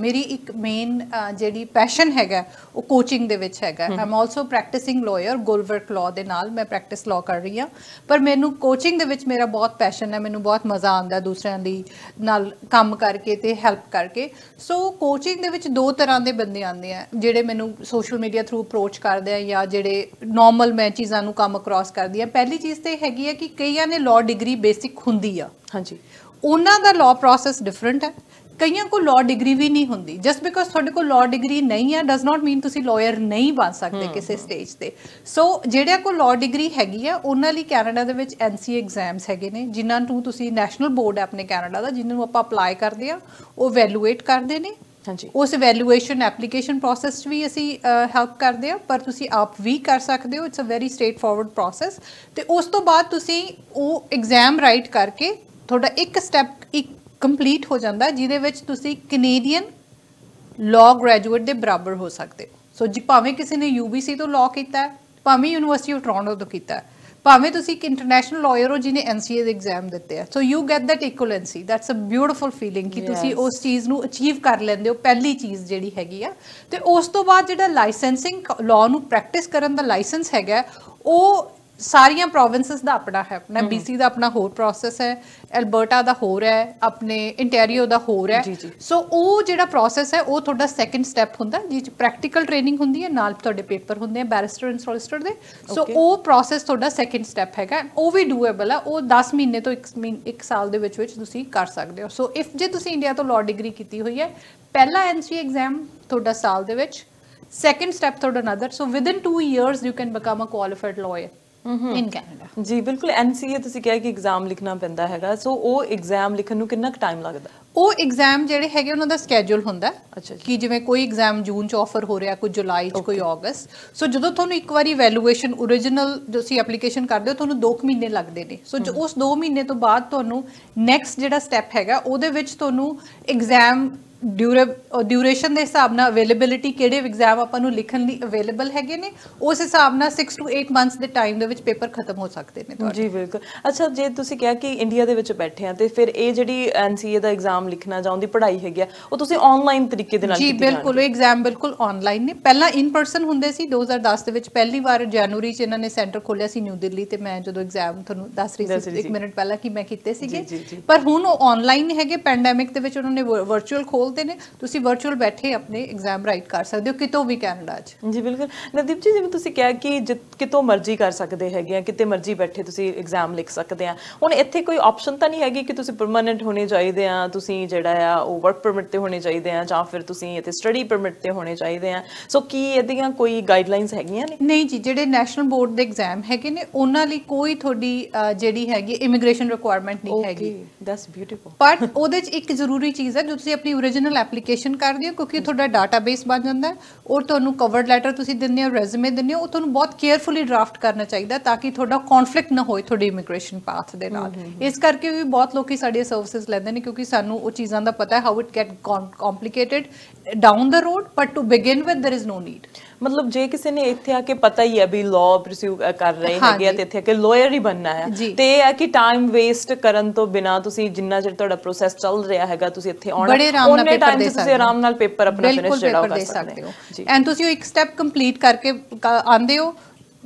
ਮੇਰੀ ਇੱਕ ਮੇਨ ਜਿਹੜੀ ਪੈਸ਼ਨ ਹੈਗਾ ਉਹ ਕੋਚਿੰਗ ਦੇ ਵਿੱਚ ਹੈਗਾ ਆਮ ਆਲਸੋ ਪ੍ਰੈਕਟਿਸਿੰਗ ਲਾਇਰ ਗੋਲਵਰਕ ਕਲਾ ਦੇ ਨਾਲ ਮੈਂ ਪ੍ਰੈਕਟਿਸ ਲਾਅ ਕਰ ਰਹੀ ਹਾਂ ਪਰ ਮੈਨੂੰ ਕੋਚਿੰਗ ਦੇ ਵਿੱਚ ਮੇਰਾ ਬਹੁਤ ਪੈਸ਼ਨ ਹੈ ਮੈਨੂੰ ਬਹੁਤ ਮਜ਼ਾ ਆਉਂਦਾ ਦੂਸਰਿਆਂ ਦੀ ਨਾਲ ਕੰਮ ਕਰਕੇ ਤੇ ਹੈਲਪ ਕਰਕੇ ਕਰਕੇ ਸੋ ਕੋਚਿੰਗ ਦੇ ਵਿੱਚ ਦੋ ਤਰ੍ਹਾਂ ਦੇ ਬੰਦੇ ਆਉਂਦੇ ਆ ਜਿਹੜੇ ਮੈਨੂੰ ਸੋਸ਼ਲ ਮੀਡੀਆ ਥਰੂ ਅਪਰੋਚ ਕਰਦੇ ਆ ਜਾਂ ਜਿਹੜੇ ਨਾਰਮਲ ਮੈਂ ਚੀਜ਼ਾਂ ਨੂੰ ਕੰਮ ਅਕ੍ਰੋਸ ਕਰਦੀ ਆ ਪਹਿਲੀ ਚੀਜ਼ ਤੇ ਹੈਗੀ ਆ ਕਿ ਕਈਆਂ ਨੇ ਲਾਅ ਡਿਗਰੀ ਬੇਸਿਕ ਹੁੰਦੀ ਆ ਹਾਂਜੀ ਉਹਨਾਂ ਦਾ ਲਾਅ ਪ੍ਰੋਸੈਸ ਡਿਫਰੈਂਟ ਹੈ ਕਈਆਂ ਕੋ ਲਾਅ ਡਿਗਰੀ ਵੀ ਨਹੀਂ ਹੁੰਦੀ ਜਸਟ ਬਿਕੋਜ਼ ਤੁਹਾਡੇ ਕੋ ਲਾਅ ਡਿਗਰੀ ਨਹੀਂ ਹੈ ਡਸ ਨਾਟ ਮੀਨ ਤੁਸੀਂ ਲਾਇਰ ਨਹੀਂ ਬਣ ਸਕਦੇ ਕਿਸੇ ਸਟੇਜ ਤੇ ਸੋ ਜਿਹੜਿਆਂ ਕੋ ਲਾਅ ਡਿਗਰੀ ਹੈਗੀ ਆ ਉਹਨਾਂ ਲਈ ਕੈਨੇਡਾ ਦੇ ਵਿੱਚ ਐਨਸੀ ਐਗਜ਼ਾਮਸ ਹੈਗੇ ਨੇ ਜਿਨ੍ਹਾਂ ਨੂੰ ਤੁਸੀਂ ਨੈਸ਼ਨਲ ਬੋਰਡ ਆਪਣੇ ਕੈਨੇਡਾ ਦਾ ਜਿਨ੍ਹਾਂ ਨੂੰ ਆਪਾਂ ਅਪਲਾਈ ਕਰਦੇ ਆ ਉਹ ਵੈਲੂਏਟ ਕਰਦੇ ਨੇ ਹਾਂਜੀ ਉਸ ਵੈਲੂਏਸ਼ਨ ਐਪਲੀਕੇਸ਼ਨ ਪ੍ਰੋਸੈਸ ਵੀ ਅਸੀਂ ਹੈਲਪ ਕਰਦੇ ਆ ਪਰ ਤੁਸੀਂ ਆਪ ਵੀ ਕਰ ਸਕਦੇ ਹੋ it's a very straightforward process ਤੇ ਉਸ ਤੋਂ ਬਾਅਦ ਤੁਸੀਂ ਉਹ ਐਗਜ਼ਾਮ ਰਾਈਟ ਕਰਕੇ ਤੁਹਾਡਾ ਇੱਕ ਸਟੈਪ ਇੱਕ ਕੰਪਲੀਟ ਹੋ ਜਾਂਦਾ ਜਿਹਦੇ ਵਿੱਚ ਤੁਸੀਂ ਕੈਨੇਡੀਅਨ ਲਾ ਗ੍ਰੈਜੂਏਟ ਦੇ ਬਰਾਬਰ ਹੋ ਸਕਦੇ ਹੋ ਸੋ ਜੇ ਭਾਵੇਂ ਕਿਸੇ ਨੇ ਯੂਬੀਸੀ ਤੋਂ ਲਾ ਕੀਤਾ ਭਾਵੇਂ ਯੂਨੀਵਰਸਿਟੀ ਆਫ ਟੋਰਾਂਟੋ ਤੋਂ ਕੀਤਾ ਭਾਵੇਂ ਤੁਸੀਂ ਇੱਕ ਇੰਟਰਨੈਸ਼ਨਲ ਲਾਇਰ ਹੋ ਜਿਨੇ ਐਨਸੀਏ ਦੇ ਐਗਜ਼ਾਮ ਦਿੱਤੇ ਆ so you get that equivalency that's a beautiful feeling ਕਿ ਤੁਸੀਂ ਉਸ ਚੀਜ਼ ਨੂੰ ਅਚੀਵ ਕਰ ਲੈਂਦੇ ਹੋ ਪਹਿਲੀ ਚੀਜ਼ ਜਿਹੜੀ ਹੈਗੀ ਆ ਤੇ ਉਸ ਤੋਂ ਬਾਅਦ ਜਿਹੜਾ ਲਾਇਸੈਂਸਿੰਗ ਲਾਅ ਨੂੰ ਪ੍ਰੈਕਟਿਸ ਕਰਨ ਦਾ ਲਾਇਸੈਂਸ ਹੈਗਾ ਉਹ ਸਾਰੀਆਂ ਪ੍ਰੋਵਿੰਸਸ ਦਾ ਆਪਣਾ ਹੈ ਆਪਣਾ BC ਦਾ ਆਪਣਾ ਹੋਰ ਪ੍ਰੋਸੈਸ ਹੈ ਐਲਬਰਟਾ ਦਾ ਹੋਰ ਹੈ ਆਪਣੇ ਇੰਟੀਰੀਓ ਦਾ ਹੋਰ ਹੈ ਸੋ ਉਹ ਜਿਹੜਾ ਪ੍ਰੋਸੈਸ ਹੈ ਉਹ ਤੁਹਾਡਾ ਸੈਕੰਡ ਸਟੈਪ ਹੁੰਦਾ ਜਿਸ ਪ੍ਰੈਕਟੀਕਲ ਟ੍ਰੇਨਿੰਗ ਹੁੰਦੀ ਹੈ ਨਾਲ ਤੁਹਾਡੇ ਪੇਪਰ ਹੁੰਦੇ ਆ ਬੈਰਿਸਟਰ ਐਂਡ ਸੋਲਿਸਟਰ ਦੇ ਸੋ ਉਹ ਪ੍ਰੋਸੈਸ ਤੁਹਾਡਾ ਸੈਕੰਡ ਸਟੈਪ ਹੈਗਾ ਉਹ ਵੀ ਡੂਏਬਲ ਆ ਉਹ 10 ਮਹੀਨੇ ਤੋਂ 1 ਸਾਲ ਦੇ ਵਿੱਚ ਵਿੱਚ ਤੁਸੀਂ ਕਰ ਸਕਦੇ ਹੋ ਸੋ ਇਫ ਜੇ ਤੁਸੀਂ ਇੰਡੀਆ ਤੋਂ ਲਾਅ ਡਿਗਰੀ ਕੀਤੀ ਹੋਈ ਹੈ ਪਹਿਲਾ ਐਨਸੀ ਐਗਜ਼ਾਮ e ਤੁਹਾਡਾ ਸਾਲ ਦੇ ਵਿੱਚ ਸੈਕੰਡ ਸਟੈਪ ਤੁਹਾਡਾ another so with 2 years you can become a qualified lawyer in Canada ਜੀ ਬਿਲਕੁਲ ਐਨਸੀਏ ਤੁਸੀਂ ਕਿਹਾ ਕਿ ਐਗਜ਼ਾਮ ਲਿਖਣਾ ਪੈਂਦਾ ਹੈਗਾ ਸੋ ਉਹ ਐਗਜ਼ਾਮ ਲਿਖਣ ਨੂੰ ਕਿੰਨਾ ਕੁ ਟਾਈਮ ਲੱਗਦਾ ਉਹ ਐਗਜ਼ਾਮ ਜਿਹੜੇ ਹੈਗੇ ਉਹਨਾਂ ਦਾ ਸਕੇਡਿਊਲ ਹੁੰਦਾ ਕਿ ਜਿਵੇਂ ਕੋਈ ਐਗਜ਼ਾਮ ਜੂਨ ਚ ਆਫਰ ਹੋ ਰਿਹਾ ਕੋਈ ਜੁਲਾਈ ਚ ਕੋਈ ਅਗਸਟ ਸੋ ਜਦੋਂ ਤੁਹਾਨੂੰ ਇੱਕ ਵਾਰੀ ਵੈਲੂਏਸ਼ਨ origignal ਤੁਸੀਂ ਐਪਲੀਕੇਸ਼ਨ ਕਰਦੇ ਹੋ ਤੁਹਾਨੂੰ 2 ਮਹੀਨੇ ਲੱਗਦੇ ਨੇ ਸੋ ਉਸ 2 ਮਹੀਨੇ ਤੋਂ ਬਾਅਦ ਤੁਹਾਨੂੰ ਨੈਕਸਟ ਜਿਹੜਾ ਸਟੈਪ ਹੈਗਾ ਉਹਦੇ ਵਿੱਚ ਤੁਹਾਨੂੰ ਐਗਜ਼ਾਮ ਡਿਊਰੇਸ਼ਨ ਦੇ ਹਿਸਾਬ ਨਾਲ ਅਵੇਲੇਬਿਲਿਟੀ ਕਿਹੜੇ ਐਗਜ਼ਾਮ ਆਪਾਂ ਨੂੰ ਲਿਖਣ ਲਈ ਅਵੇਲੇਬਲ ਹੈਗੇ ਨੇ ਉਸ ਹਿਸਾਬ ਨਾਲ 6 ਟੂ 8 ਮੰਥਸ ਦੇ ਟਾਈਮ ਦੇ ਵਿੱਚ ਪੇਪਰ ਖਤਮ ਹੋ ਸਕਦੇ ਨੇ ਤੁਹਾਡੇ ਜੀ ਬਿਲਕੁਲ ਅੱਛਾ ਜੇ ਤੁਸੀਂ ਕਿਹਾ ਕਿ ਇੰਡੀਆ ਦੇ ਵਿੱਚ ਬੈਠੇ ਆ ਤੇ ਫਿਰ ਇਹ ਜਿਹੜੀ ਐਨਸੀਏ ਦਾ ਐਗਜ਼ਾਮ ਲਿਖਣਾ ਜਾਂ ਉਹਦੀ ਪੜ੍ਹਾਈ ਹੈਗੀ ਆ ਉਹ ਤੁਸੀਂ ਆਨਲਾਈਨ ਤਰੀਕੇ ਦੇ ਨਾਲ ਜੀ ਬਿਲਕੁਲ ਐਗਜ਼ਾਮ ਬਿਲਕੁਲ ਆਨਲਾਈਨ ਨੇ ਪਹਿਲਾਂ ਇਨ ਪਰਸਨ ਹੁੰਦੇ ਸੀ 2010 ਦੇ ਵਿੱਚ ਪਹਿਲੀ ਵਾਰ ਜਨਵਰੀ 'ਚ ਇਹਨਾਂ ਨੇ ਸੈਂਟਰ ਖੋਲਿਆ ਸੀ ਨਿਊ ਦਿੱਲੀ ਤੇ ਮੈਂ ਜਦੋਂ ਐਗਜ਼ਾਮ ਤੁਹਾਨੂੰ ਦੱਸ ਰਹੀ ਸੀ 1 ਮਿੰਟ ਪਹਿਲਾਂ ਕਿ ਮੈਂ ਕੀਤੇ ਸੀਗੇ ਪਰ ਹੁਣ ਉਹ ਆਨਲਾਈਨ ਹੈਗੇ ਪੈਂਡੈਮਿਕ ਦੇ ਵਿੱਚ ਉਹਨਾਂ ਨੇ ਵਰਚੁਅਲ ਖੋਲ ਬੋਲਦੇ ਨੇ ਤੁਸੀਂ ਵਰਚੁਅਲ ਬੈਠੇ ਆਪਣੇ ਐਗਜ਼ਾਮ ਰਾਈਟ ਕਰ ਸਕਦੇ ਹੋ ਕਿਤੋਂ ਵੀ ਕੈਨੇਡਾ 'ਚ ਜੀ ਬਿਲਕੁਲ ਨਦੀਪ ਜੀ ਜਿਵੇਂ ਤੁਸੀਂ ਕਿਹਾ ਕਿ ਕਿਤੋਂ ਮਰਜ਼ੀ ਕਰ ਸਕਦੇ ਹੈਗੇ ਆ ਕਿਤੇ ਮਰਜ਼ੀ ਬੈਠੇ ਤੁਸੀਂ ਐਗਜ਼ਾਮ ਲਿਖ ਸਕਦੇ ਆ ਹੁਣ ਇੱਥੇ ਕੋਈ ਆਪਸ਼ਨ ਤਾਂ ਨਹੀਂ ਹੈਗੀ ਕਿ ਤੁਸੀਂ ਪਰਮਨੈਂਟ ਹੋਣੇ ਚਾਹੀਦੇ ਆ ਤੁਸੀਂ ਜਿਹੜਾ ਆ ਉਹ ਵਰਕ ਪਰਮਿਟ ਤੇ ਹੋਣੇ ਚਾਹੀਦੇ ਆ ਜਾਂ ਫਿਰ ਤੁਸੀਂ ਇੱਥੇ ਸਟੱਡੀ ਪਰਮਿਟ ਤੇ ਹੋਣੇ ਚਾਹੀਦੇ ਆ ਸੋ ਕੀ ਇਹਦੀਆਂ ਕੋਈ ਗਾਈਡਲਾਈਨਸ ਹੈਗੀਆਂ ਨੇ ਨਹੀਂ ਜੀ ਜਿਹੜੇ ਨੈਸ਼ਨਲ ਬੋਰਡ ਦੇ ਐਗਜ਼ਾਮ ਹੈਗੇ ਨੇ ਉਹਨਾਂ ਲਈ ਕੋਈ ਤੁਹਾਡੀ ਜਿਹੜੀ ਹੈਗੀ ਇਮੀਗ੍ਰੇਸ਼ਨ ਰਿਕੁਆਇਰਮੈਂਟ ਨਹੀਂ ਹੈਗੀ ਦੈਟਸ ਬਿਊਟੀਫੁਲ ਪਰ ਉਹਦੇ 'ਚ ਇੱਕ ਜ਼ਰੂਰੀ ਚੀਜ਼ ਹੈ ਜੋ ਤੁਸੀਂ ਆਪਣੀ origignal application ਕਰਦੇ ਹੋ ਕਿਉਂਕਿ ਤੁਹਾਡਾ ਡਾਟਾਬੇਸ ਬਣ ਜਾਂਦਾ ਹੈ ਔਰ ਤੁਹਾਨੂੰ ਕਵਰਡ ਲੈਟਰ ਤੁਸੀਂ ਦਿੰਦੇ ਹੋ ਰੈਜ਼ੂਮੇ ਦਿੰਦੇ ਹੋ ਉਹ ਤੁਹਾਨੂੰ ਬਹੁਤ ਕੇਅਰਫੁਲੀ ਡਰਾਫਟ ਕਰਨਾ ਚਾਹੀਦਾ ਤਾਂ ਕਿ ਤੁਹਾਡਾ ਕਨਫਲਿਕਟ ਨਾ ਹੋਏ ਤੁਹਾਡੇ ਇਮੀਗ੍ਰੇਸ਼ਨ ਪਾਥ ਦੇ ਨਾਲ ਇਸ ਕਰਕੇ ਵੀ ਬਹੁਤ ਲੋਕੀ ਸਾਡੀਆਂ ਸਰਵਿਸਿਜ਼ ਲੈਂਦੇ ਨੇ ਕਿਉਂਕਿ ਸਾਨੂੰ ਉਹ ਚੀਜ਼ਾਂ ਦਾ ਪਤਾ ਹੈ how it get complicated down the road but to begin with there is no need ਮਤਲਬ ਜੇ ਕਿਸੇ ਨੇ ਇੱਥੇ ਆ ਕੇ ਪਤਾ ਹੀ ਹੈ ਵੀ ਲਾਅ ਪ੍ਰਸੂ ਕਰ ਰਹੇ ਹੈਗੇ ਆ ਤੇ ਇੱਥੇ ਆ ਕੇ ਲਾਇਰ ਹੀ ਬਣਨਾ ਹੈ ਤੇ ਇਹ ਆ ਕਿ ਟਾਈਮ ਵੇਸਟ ਕਰਨ ਤੋਂ ਬਿਨਾ ਤੁਸੀਂ ਜਿੰਨਾ ਚਿਰ ਤੁਹਾਡਾ ਪ੍ਰੋਸੈਸ ਚੱਲ ਰਿਹਾ ਹੈਗਾ ਤੁਸੀਂ ਇੱਥੇ ਆਉਣਾ ਉਹਨੇ ਟਾਈਮ ਤੇ ਤੁਸੀਂ ਆਰਾਮ ਨਾਲ ਪੇਪਰ ਆਪਣਾ ਫਿਨਿਸ਼ ਜਿਹੜਾ ਕਰ ਸਕਦੇ ਹੋ ਐਂਡ ਤੁਸੀਂ ਉਹ ਇੱਕ ਸਟੈਪ ਕੰਪਲੀਟ ਕਰਕੇ ਆਂਦੇ ਹੋ